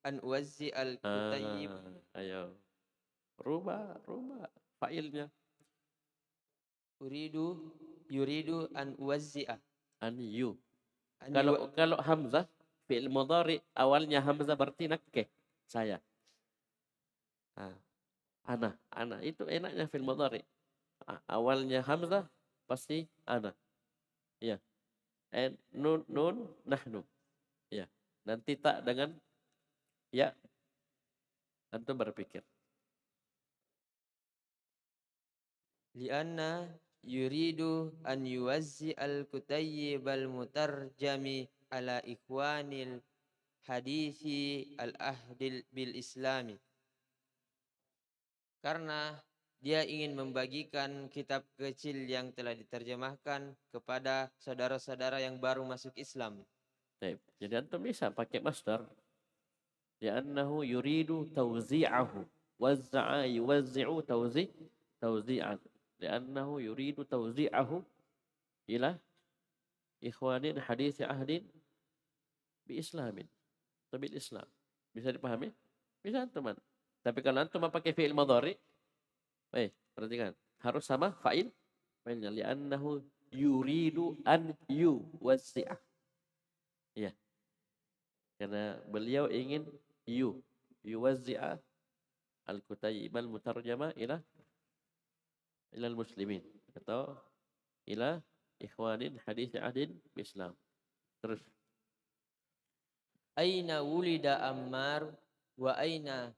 an wazi al kutayyib ah, ayo rubah rubah failnya uridu yuridu an uwazzi'a an yu an kalau yu... kalau hamzah fi'il mudhari awalnya hamzah berarti nakke saya ah. ana ana itu enaknya fi'il mudhari ah, awalnya hamzah pasti ana ya en nun nun nahnu ya nanti tak dengan Ya, tentu berpikir. Lianna yuridu an yuwazzi al-kutayyib al-mutarjami ala ikhwanil hadisi al-ahdil bil islami. Karena dia ingin membagikan kitab kecil yang telah diterjemahkan kepada saudara-saudara yang baru masuk Islam. Jadi antum bisa pakai master. Li'annahu yuridu tawzi'ahu. Wazza'a yuwazzi'u tawzi' tawzi'an. Li'annahu yuridu tawzi'ahu ila ikhwanin hadithi ahlin bi islamin. Tabil islam. Bisa dipahami? Bisa teman. Tapi kalau antum pakai fi'il madhari, eh perhatikan. Harus sama fa'il fa'ilnya li'annahu yuridu an yu Iya, Karena beliau ingin yu yuwazzi'a al-kutayib al-mutarjama ila ila muslimin atau ila ikhwanin hadis ahdin Islam. Terus Aina wulida Ammar wa aina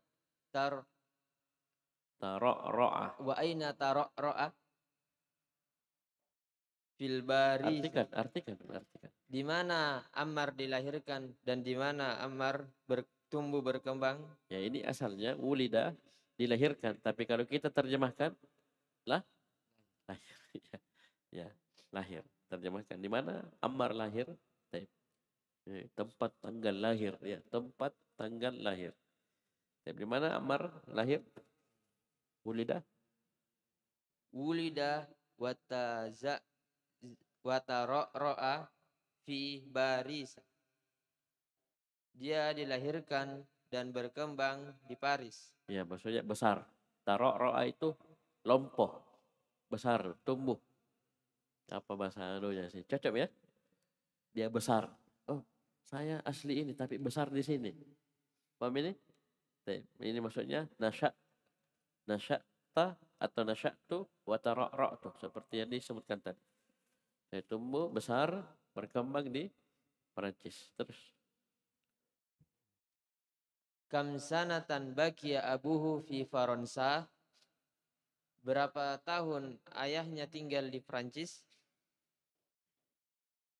tar tara'ra'a wa aina tara'ra'a fil baris artikan artikan artikan di mana Ammar dilahirkan dan di mana Ammar ber, tumbuh berkembang. Ya ini asalnya wulida dilahirkan. Tapi kalau kita terjemahkan lah lahir. Ya, ya lahir. Terjemahkan di mana Ammar lahir? Ya, tempat tanggal lahir. Ya tempat tanggal lahir. Di mana Ammar lahir? Wulida. Wulida wataza wataro roa fi barisa dia dilahirkan dan berkembang di Paris. Ya, maksudnya besar. Tarok roa itu lompoh, besar, tumbuh. Apa bahasa adonya sih? Cocok ya? Dia besar. Oh, saya asli ini tapi besar di sini. Paham ini? Ini maksudnya nasyak nasyakta atau nasyaktu wa tara'ra'tu seperti yang disebutkan tadi. Saya tumbuh besar berkembang di Perancis. Terus Kam sanatan bakia abuhu fi Faransa. Berapa tahun ayahnya tinggal di Prancis?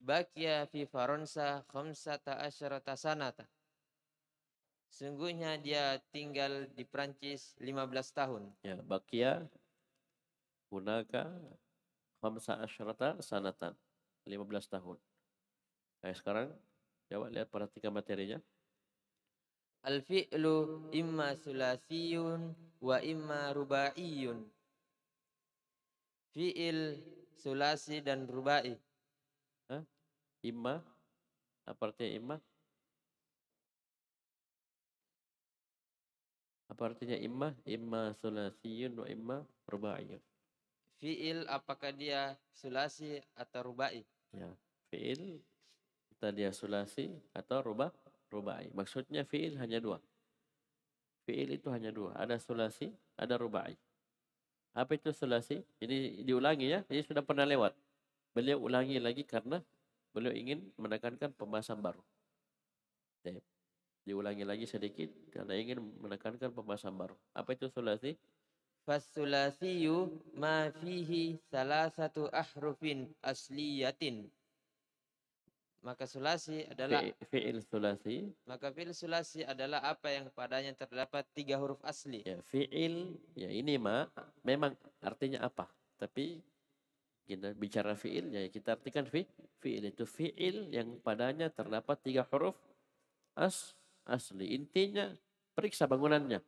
Bakia fi Faransa khamsata asyarata sanata. Sungguhnya dia tinggal di Prancis 15 tahun. Ya, bakia hunaka khamsa asyrata sanatan. 15 tahun. Nah, sekarang coba lihat perhatikan materinya. Al fi'lu imma sulasiyun wa imma rubaiyun. Fi'il sulasi dan rubai. Hah? Imma apa artinya imma? Apa artinya imma? Imma sulasiyun wa imma rubaiyun. Fi'il apakah dia sulasi atau rubai? Ya, fi'il kita dia sulasi atau rubah rubai. Maksudnya fi'il hanya dua. Fi'il itu hanya dua. Ada sulasi, ada rubai. Apa itu sulasi? Ini diulangi ya. Ini sudah pernah lewat. Beliau ulangi lagi karena beliau ingin menekankan pembahasan baru. Diulangi lagi sedikit karena ingin menekankan pembahasan baru. Apa itu sulasi? Fasulasiyu ma fihi salah satu ahrufin asliyatin maka sulasi adalah fi'il sulasi. Maka fi'il sulasi adalah apa yang padanya terdapat tiga huruf asli. Ya, fi'il ya ini ma memang artinya apa? Tapi kita bicara fi'il ya kita artikan fi fi'il itu fi'il yang padanya terdapat tiga huruf as asli. Intinya periksa bangunannya.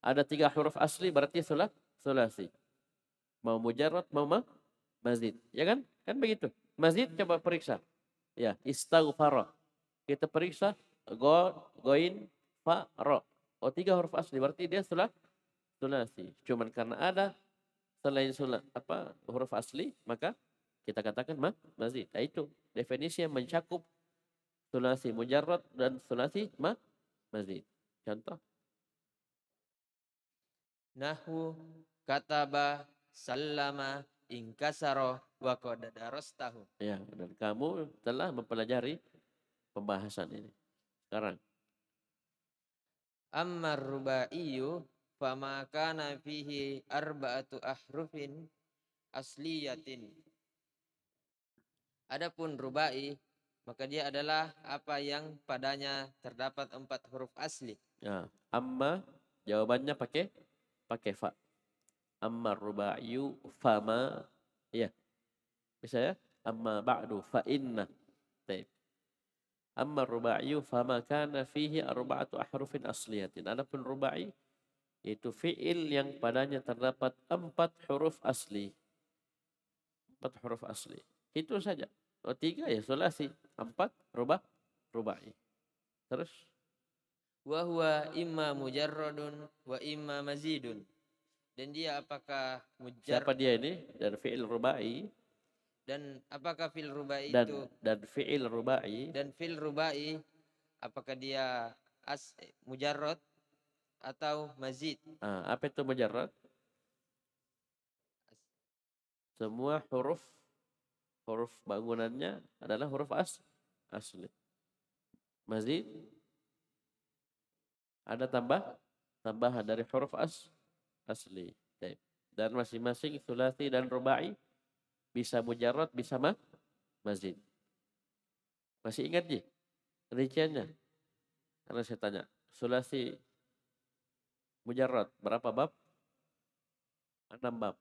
Ada tiga huruf asli berarti sulat sulasi. Mau mujarrad mau ma mazid, ya kan? Kan begitu. Mazid coba periksa Ya, istaghfara. Kita periksa go goin fa ro. Oh, tiga huruf asli berarti dia sulah sulasi. Cuman karena ada selain sulah apa huruf asli, maka kita katakan ma mazid. Nah, itu definisi yang mencakup sulasi mujarrad dan sulasi ma mazid. Contoh Nahu kataba sallama inkasaro wa qad darastahu. Ya, dan kamu telah mempelajari pembahasan ini. Sekarang. Amma rubaiyu fama kana fihi arba'atu ahrufin asliyatin. Adapun rubai maka dia adalah apa yang padanya terdapat empat huruf asli. Ya. Amma jawabannya pakai pakai fa. Amma rubaiyu fama ya bisa ya? Amma ba'du fa inna. Taib. Amma ruba'iyu fama kana fihi arba'atu ahrufin asliyatin. Adapun ruba'i itu fi'il yang padanya terdapat empat huruf asli. Empat huruf asli. Itu saja. Oh, tiga ya sulasi. Empat rubah rubai. Terus wa huwa imma mujarradun wa imma mazidun. Dan dia apakah mujarrad? Siapa dia ini? Dari fi'il rubai dan apakah fil rubai dan, itu dan fiil rubai dan fil rubai apakah dia as mujarrad atau mazid? Ah, apa itu mujarrad? Semua huruf huruf bangunannya adalah huruf as asli. Mazid ada tambah tambahan dari huruf as asli. Dan masing-masing sulasi dan rubai bisa mujarot, bisa ma mazid. Masih ingat Ji? Rinciannya? Karena saya tanya. Sulasi mujarot berapa bab? enam bab.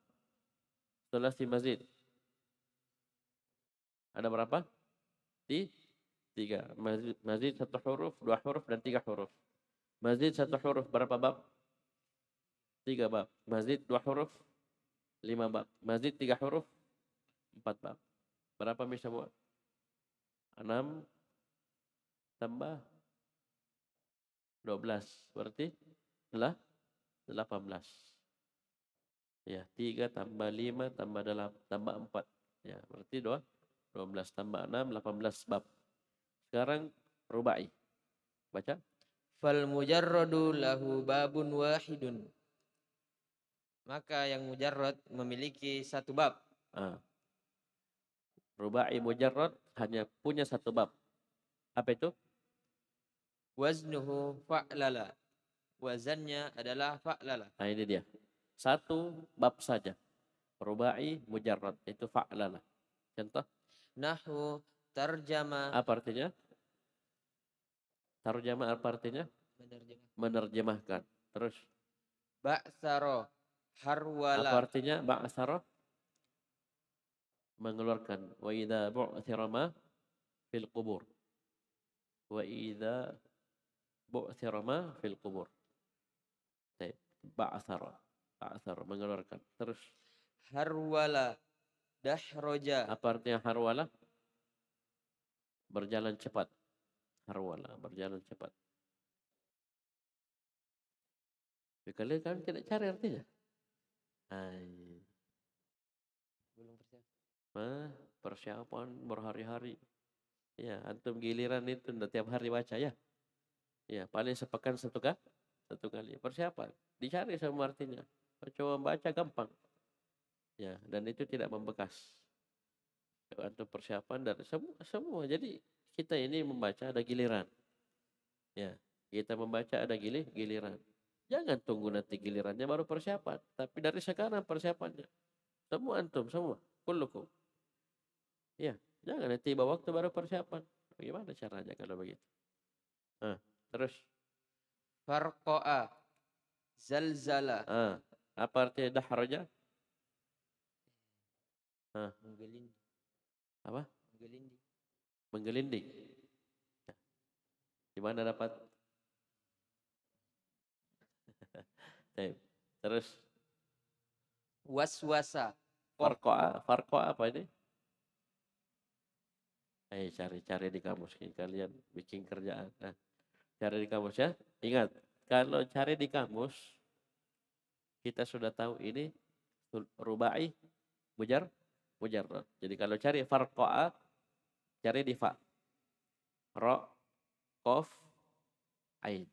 Sulasi mazid. Ada berapa? Di tiga. Mazid, mazid satu huruf, dua huruf, dan tiga huruf. Mazid satu huruf berapa bab? Tiga bab. Mazid dua huruf, lima bab. Mazid tiga huruf, Empat bab. Berapa bisa buat? Enam tambah dua belas. Berarti adalah delapan belas. Ya, tiga tambah lima tambah dalam tambah empat. Ya, berarti dua dua belas tambah enam delapan belas bab. Sekarang rubai. Baca. Fal mujarradu lahu babun wahidun. Maka yang mujarrad memiliki satu bab. Ah. Ruba'i mujarrad hanya punya satu bab. Apa itu? Waznuhu fa'lala. Wazannya adalah fa'lala. Nah ini dia. Satu bab saja. Ruba'i mujarrad. Itu fa'lala. Contoh? Nahu tarjama. Apa artinya? Tarjama apa artinya? Menerjemahkan. Menerjemahkan. Terus. Ba'saro harwala. Apa artinya ba'saro? mengeluarkan wa idza bu'thira ma fil qubur wa idza bu'thira ma fil qubur baik ba'thara ba'thara mengeluarkan terus harwala dahroja apa artinya harwala berjalan cepat harwala berjalan cepat Kalian kan tidak cari artinya. Ayy. Persiapan berhari-hari. Ya, antum giliran itu udah tiap hari baca ya. Ya, paling sepekan satu kali, satu kali persiapan. Dicari sama artinya. Coba baca gampang. Ya, dan itu tidak membekas. Antum persiapan dari semua semua. Jadi kita ini membaca ada giliran. Ya, kita membaca ada gilir giliran. Jangan tunggu nanti gilirannya baru persiapan, tapi dari sekarang persiapannya. Semua antum semua, kullukum. Iya, jangan nanti tiba waktu baru persiapan. Bagaimana caranya kalau begitu? Nah, terus farqa'a zalzala. zala apa artinya dahraja? Ah. Menggelinding. Apa? Menggelinding. Menggelinding. Nah, Di mana dapat? Terus waswasa. Farqa'a, farqa'a apa ini? Eh cari-cari di kamus kalian bikin kerjaan. Nah, cari di kamus ya. Ingat, kalau cari di kamus kita sudah tahu ini rubai mujar mujarrad. Jadi kalau cari farqa'a cari di fa. Ro, kof, ain.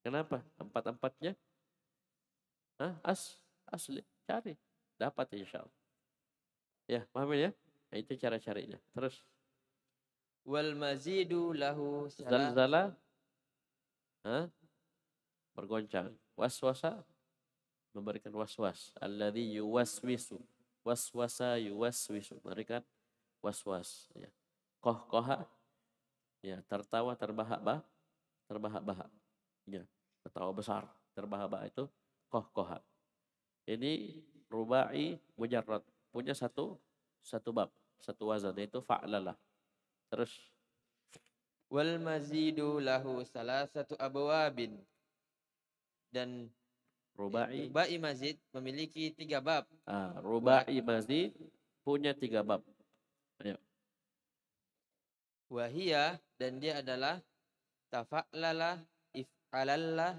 Kenapa? Empat-empatnya Hah? As, asli. Cari. Dapat insya Allah. Ya, paham ya? Nah, itu cara carinya. Terus wal mazidu lahu zalzala ha? bergoncang waswasa memberikan waswas alladhi yuwaswisu waswasa yuwaswisu memberikan waswas ya kohkoha ya tertawa terbahak bah terbahak-bahak ya tertawa besar terbahak-bahak itu koh kohkoha ini rubai mujarrad punya satu satu bab satu wazan yaitu fa'lalah Terus wal mazidu lahu salah satu abwabin dan rubai rubai mazid memiliki tiga bab. Ah, rubai mazid punya tiga bab. Ayo. Wahia dan dia adalah tafa'lala if'alalla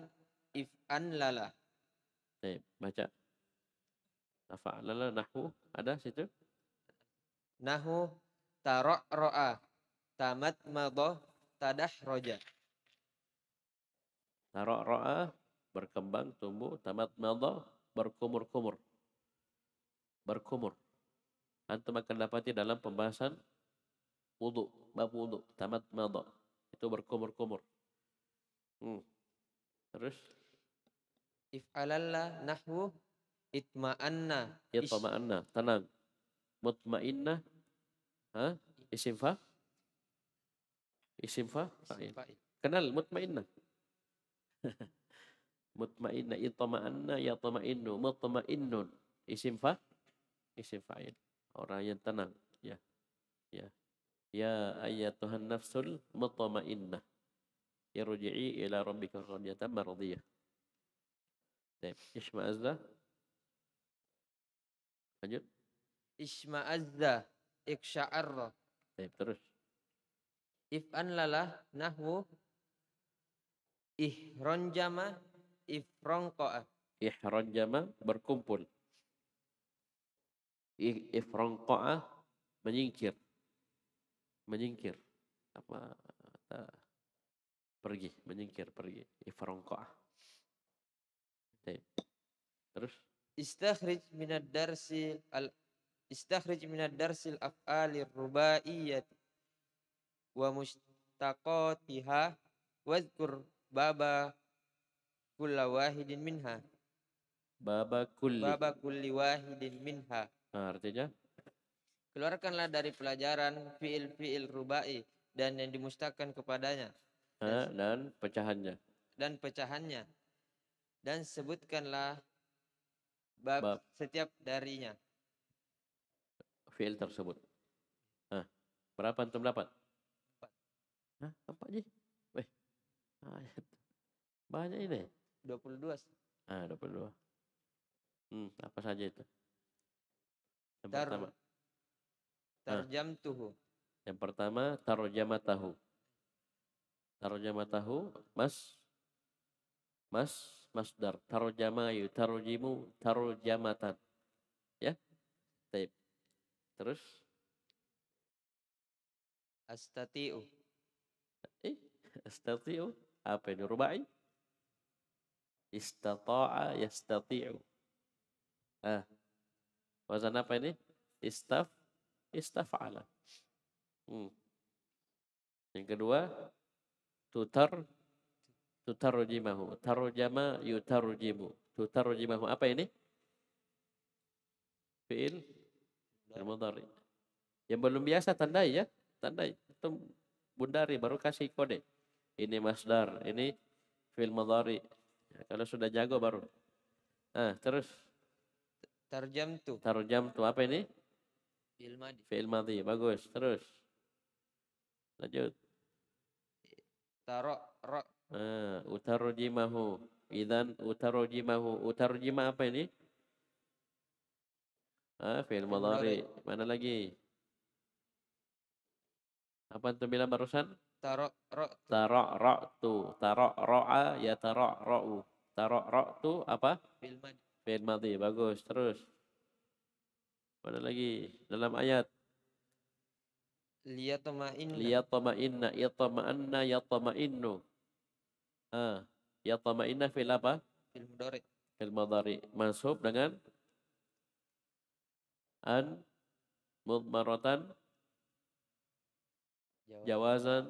if'anlala. Nih, baca. Tafa'lala nahu ada situ? Nahu tarok taro'ro'a tamat madoh tadah roja. Tarok roa berkembang tumbuh tamat madoh berkumur-kumur. Berkumur. Antum akan dapati dalam pembahasan wudhu, bab wudhu, tamat madoh. Itu berkumur-kumur. Hmm. Terus? alalla nahwu itma'anna. Itma'anna, tenang. Mutma'inna. Ha? Isim fa'il Isim fa? Fa'il. Iya. Iya. Kenal mutmainnah. mutmainnah itma'anna tama'innu mutmainnun. Isim fa? Isim fa'il. Iya. Orang yang tenang, ya. Ya. Ya ayyatuhan nafsul mutmainnah. Irji'i ila rabbika radiyatan mardiyah. Baik, isma azza. Lanjut. Isma azza iksya'arra. Baik, terus if an lalah nahwu ihronjama ifronkoa ihronjama berkumpul ifronkoa menyingkir menyingkir apa pergi menyingkir pergi ifronkoa terus istakhrij minad darsi al istakhrij minad darsil af'alir rubaiyati wa mustaqatiha wadhkur baba kulla wahidin minha baba kulli baba kulli wahidin minha nah, artinya keluarkanlah dari pelajaran fiil-fiil rubai dan yang dimustakan kepadanya nah, dan, nah, dan pecahannya dan pecahannya dan sebutkanlah bab, bab. setiap darinya fiil tersebut nah, berapa antum dapat Hah? Apa aja? Weh. Ayat. Banyak ini. 22. Ah, 22. Hmm, apa saja itu? Yang Tar, pertama. Tarjam ah. Yang pertama tarjama tahu. Tarjama tahu, Mas. Mas masdar tarjama yu tarjimu tarjamatan. Ya. tape, Terus astati'u Eh, astati'u apa ini rubai? Istata'a yastati'u. Ah. Wazan apa ini? Istaf istaf'ala. Hmm. Yang kedua, tutar tutarujimahu. Tarujama yutarujimu. Tutarujimahu apa ini? Fi'il Yang belum biasa tandai ya, tandai bundari baru kasih kode ini masdar ini fil madari ya, kalau sudah jago baru nah terus tarjam tu tarjam tu apa ini fil madhi fil madhi bagus terus lanjut taro ro ah, utarujimahu idan utarujimahu utarojima apa ini ah, fil madari mana lagi apa itu terbilang barusan? Tarok ro. Tarok ro tu. Tarok roa ya tarok u, Tarok ro tu apa? Filmadi. mati Bagus. Terus. Mana lagi? Dalam ayat. ya Liyatma'inna. Yatma'anna. Yatma'innu. Ah. inna fil apa? Fil mudari. Fil mudari. Masuk dengan an mudmaratan jawazan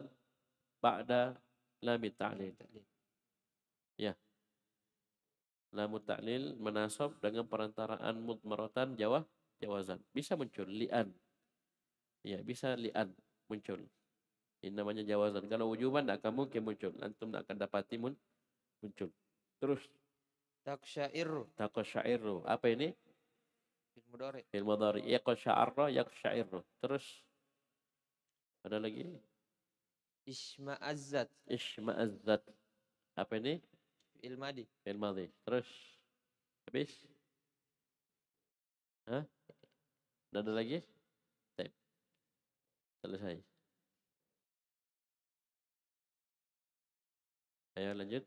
ba'da lam ta'lil. Ya. Lam ta'lil menasab dengan perantaraan mudmaratan jawa jawazan. Bisa muncul li'an. Ya, bisa li'an muncul. Ini namanya jawazan. Kalau wujuban tak akan mungkin muncul. Antum tidak akan dapati mun, muncul. Terus. Taksyair. Taksyair. Apa ini? Ilmu dari. Ilmu dari. Yaqsya'arra, yaqsya'ir. Terus. Ada lagi? azat isma azat Apa ini? ilmadi ilmadi Terus habis? Hah? Ada lagi? Taip. Selesai. Ayo lanjut.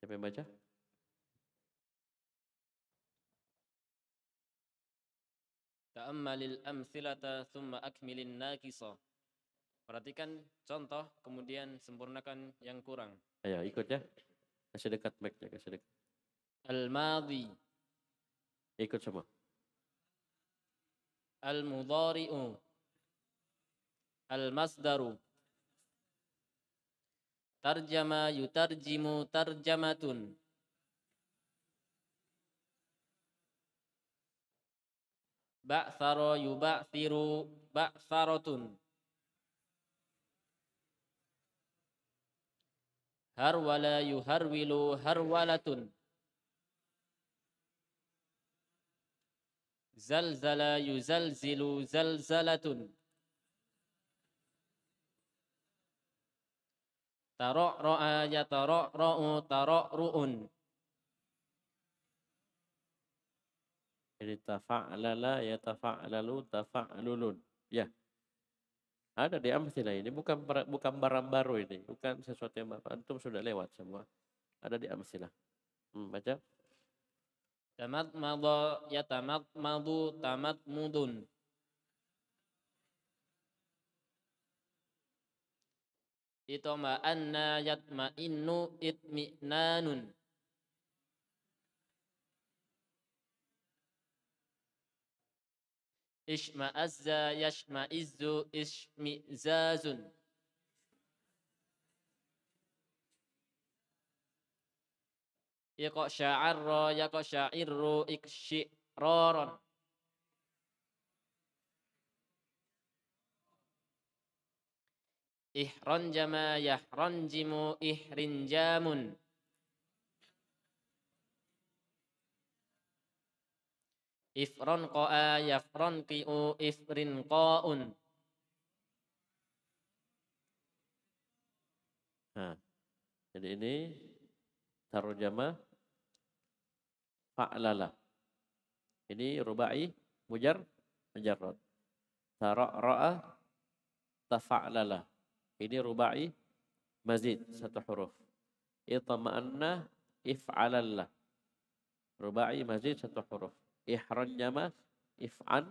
Siapa yang baca? ta'ammalil amthilata thumma akmilin naqisa. Perhatikan contoh kemudian sempurnakan yang kurang. Ayo ikut ya. Kasih dekat mic-nya, kasih dekat. Al-madhi. Ikut semua. Al-mudhari'u. Al-masdaru. Tarjama yutarjimu tarjamatun. ba'thara yuba'thiru ba'tharatun harwala yuharwilu harwalatun zalzala yuzalzilu zalzalatun tara'ra'a yatara'ra'u tara'ru'un Jadi tafa'lala, tafa'lalu tafa'lulun. Ya. Ada di Amsila ini, bukan bukan barang baru ini. Bukan sesuatu yang Bapak Antum sudah lewat semua. Ada di Amsila. Hmm, baca. Tamat madu, ya tamat madu, tamat mudun. Itoma anna yatma innu itmi'nanun. azza, Ishma'azza yashma'izzu ishmi'zazun. Iqa sya'arra yaqa sya'irru iksyi'raron. Ihranjama yahranjimu ihrinjamun. ifron qa'a yafron qi'u ifrin qa'un nah jadi ini taruh jama fa'lala ini rubai mujar mujarrad tara'ra'a tafa'lala ini rubai mazid satu huruf itma'anna if'alallah rubai mazid satu huruf Ihrannya jama, if'an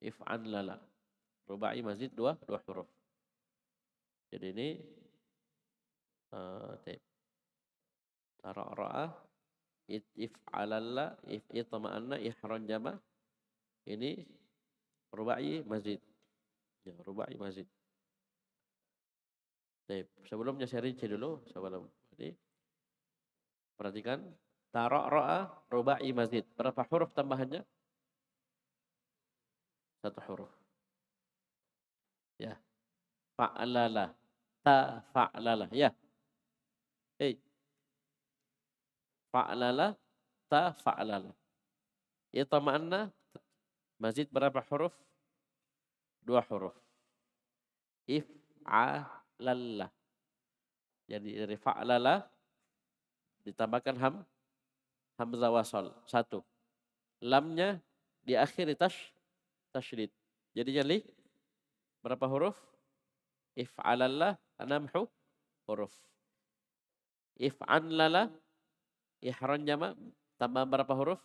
if'an lala. Rubai masjid dua, dua huruf. Jadi ini uh, Tara'ra'ah if'alalla if itma'anna ihron jama ini rubai masjid ya rubai masjid Baik, sebelumnya saya rinci dulu sebelum ini perhatikan roa ruba'i mazid. Berapa huruf tambahannya? Satu huruf. Ya. Fa'lala. Ta fa'lala. Ya. Hey. Fa'lala. Ta fa'lala. Ya tama'anna. Mazid berapa huruf? Dua huruf. lala. Jadi dari fa'lala ditambahkan ham hamzah wasal. Satu. Lamnya akhir tash, tashdid. Jadi li berapa huruf? If'alallah enam hu, huruf. If'anlala ihron jama tambah berapa huruf?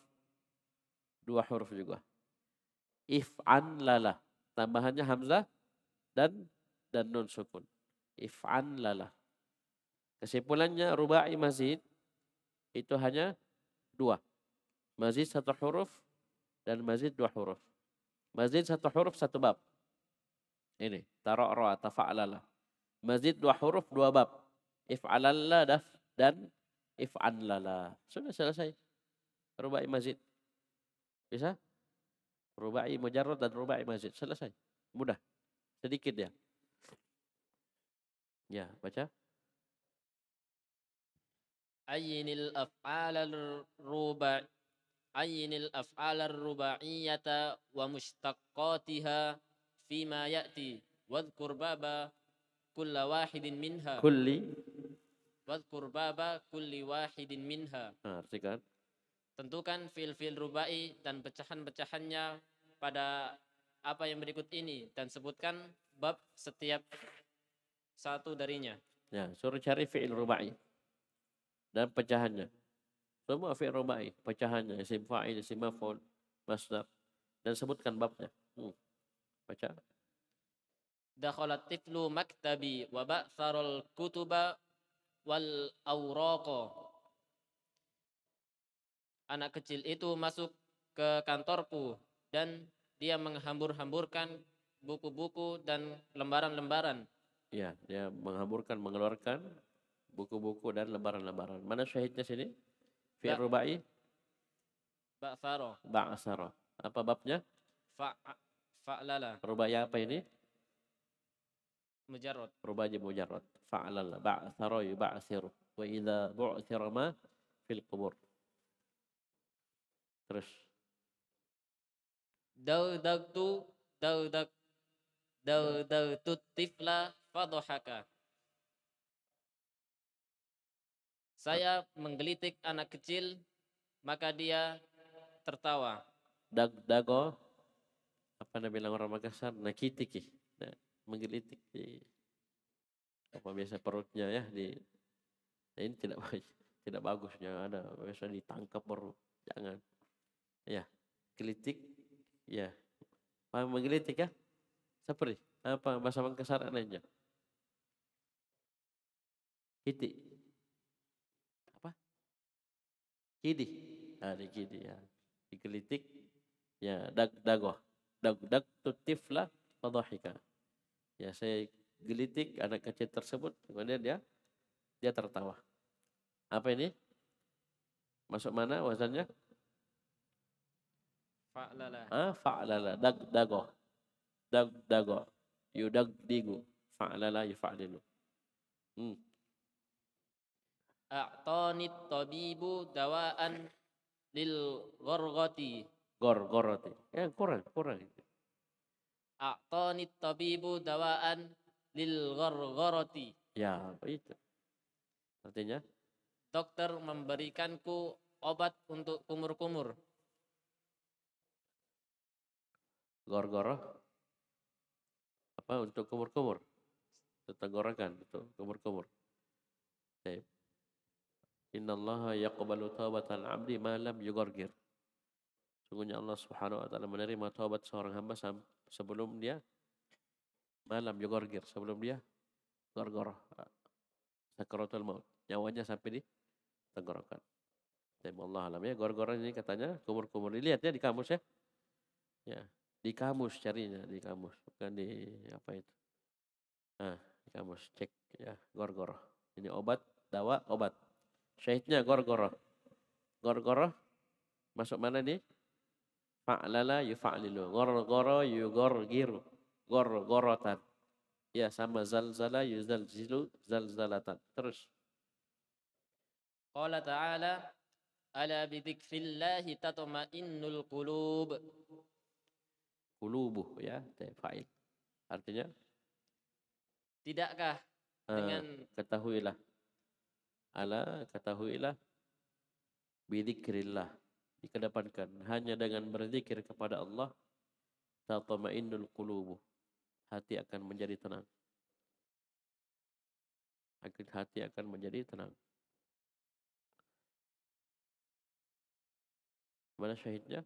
Dua huruf juga. If'anlala tambahannya hamzah dan dan nun sukun. If'anlala. Kesimpulannya rubai mazid itu hanya dua. Mazid satu huruf dan mazid dua huruf. Mazid satu huruf satu bab. Ini taro'ro'a tafa'lala. Mazid dua huruf dua bab. If'alalla daf dan if'anlala. Sudah selesai. Rubai mazid. Bisa? Rubai mujarrad dan rubai mazid. Selesai. Mudah. Sedikit ya. Ya, baca ayinil af'al ruba ayinil af'al rubaiyata wa mushtaqqatiha ma ya'ti wadhkur baba kulla wahidin minha kulli wadhkur baba kulli wahidin minha nah, artikan tentukan fil-fil rubai dan pecahan-pecahannya pada apa yang berikut ini dan sebutkan bab setiap satu darinya. Ya, suruh cari fi'il rubai dan pecahannya. Semua fi'il rubai, pecahannya, isim fa'il, isim maf'ul, masdar dan sebutkan babnya. Hmm. Baca. Dakhala tiflu maktabi wa ba'sarul kutuba wal awraqa. Anak kecil itu masuk ke kantorku dan dia menghambur-hamburkan buku-buku dan lembaran-lembaran. Ya, dia menghamburkan, mengeluarkan buku-buku dan lebaran-lebaran Mana syahidnya sini? Fi rubai? Ba'sara. Ba'sara. Apa babnya? Fa fa'lala. Rubai apa ini? Mujarrad. Rubai mujarrad. Fa'lala. Ba'sara yuba'siru. Wa idza bu'sira ma fil qubur. Terus. Daudaktu daudak daudaktu tifla fadhahaka. Saya menggelitik anak kecil, maka dia tertawa. Dag dago apa anda bilang orang Makassar Nakitik, nah, menggelitik di apa biasa perutnya ya di nah ini tidak baik, tidak bagus jangan ada biasa ditangkap perut jangan ya gelitik ya paham menggelitik ya seperti apa bahasa Makassar lainnya kitik kidih hari ah, di kidih ya digelitik ya dag dagoh dag dag tutifla fadhahika ya saya gelitik anak kecil tersebut kemudian dia dia tertawa apa ini masuk mana wazannya fa'lala ah fa'lala dag dagoh dag dagoh yudag digu fa'lala yufa'lilu hmm a'tani tabibu dawaan lil gorgoti gor goroti ya eh, kurang kurang itu a'tani tabibu dawaan lil gorgoroti ya apa itu artinya dokter memberikanku obat untuk kumur-kumur gor apa untuk kumur-kumur tetanggorakan tenggorokan untuk kumur-kumur Innallaha yaqbalu taubatal abdi ma lam yughargir. Sungguhnya Allah Subhanahu wa taala menerima taubat seorang hamba sebelum dia malam yughargir, sebelum dia gorgor ah, sakaratul maut. Nyawanya sampai di tenggorokan. Tapi Allah alam ya, gorgoran ini katanya kumur-kumur. Dilihat ya di kamus ya. Ya, di kamus carinya di kamus, bukan di apa itu. Nah, di kamus cek ya, gorgor. Ini obat, dawa, obat. Syahidnya gor Gorgoroh masuk mana dia? Fa'lala yufa'lilu. giru, gor Gorgorotan. Ya sama zalzala yuzalzilu zalzalatan. Terus. Qala ta'ala ala bidzikrillahi tatma'innul qulub. Qulubuh ya, fa'il. Artinya tidakkah ah, dengan ketahuilah Ala ketahuilah bidzikrillah dikedepankan hanya dengan berzikir kepada Allah tatma'innul qulubu hati akan menjadi tenang hati akan menjadi tenang mana syahidnya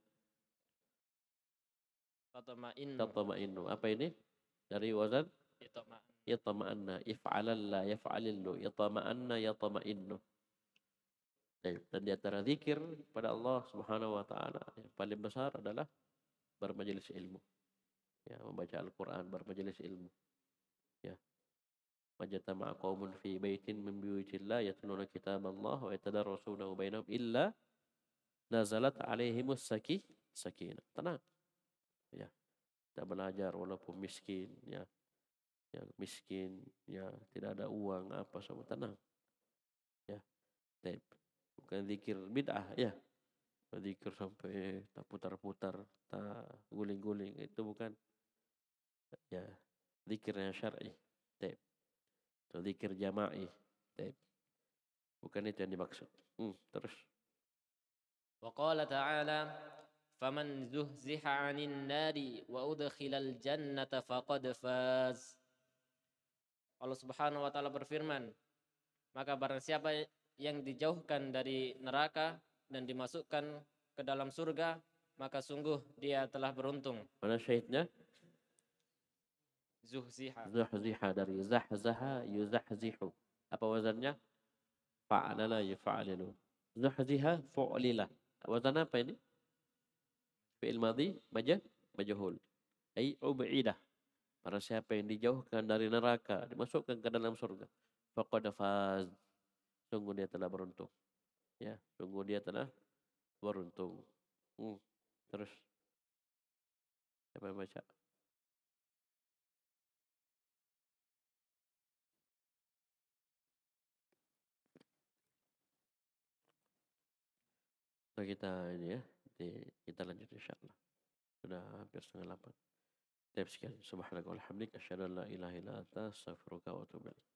tatma'innu tatma'innu apa ini dari wazan itma'in yatama'anna if'alalla yaf'alillu yatama'anna yatama'innu dan di antara zikir pada Allah Subhanahu wa taala yang paling besar adalah bermajelis ilmu. Ya, membaca Al-Qur'an, bermajelis ilmu. Ya. Majtama'a qaumun fi baitin min buyutillah yatluna kitab Allah wa yatadarrasunahu bainahum illa nazalat alaihimus sakih sakinah. Tenang. Ya. Kita belajar walaupun miskin, ya yang miskin, ya tidak ada uang apa sama tenang. Ya. Taip. Bukan zikir bid'ah ya. Zikir sampai tak putar-putar, tak guling-guling itu bukan ya zikir yang syar'i. Taip. Itu zikir jama'i. Taip. Bukan itu yang dimaksud. Hmm, terus. وقال تعالى فمن زهزح عن النار وأدخل الجنة فقد فاز Allah Subhanahu wa taala berfirman, maka barang siapa yang dijauhkan dari neraka dan dimasukkan ke dalam surga, maka sungguh dia telah beruntung. Mana syahidnya? Zuhziha. Zuhziha dari zahzaha yuzahzihu. Apa wazannya? Fa'alala yufa'alilu. Zuhziha fu'lila. Wazan apa ini? Fi'il madhi majah majhul. Ay ub'idah. Para siapa yang dijauhkan dari neraka, dimasukkan ke dalam surga. Faqad faz. Sungguh dia telah beruntung. Ya, sungguh dia telah beruntung. Hmm. Terus. Siapa yang baca? kita ini ya, kita lanjut insya Allah. Sudah hampir setengah delapan. لا بإشكال سبحانك وبحمدك أشهد أن لا إله إلا أنت سفرك وأتوب إليك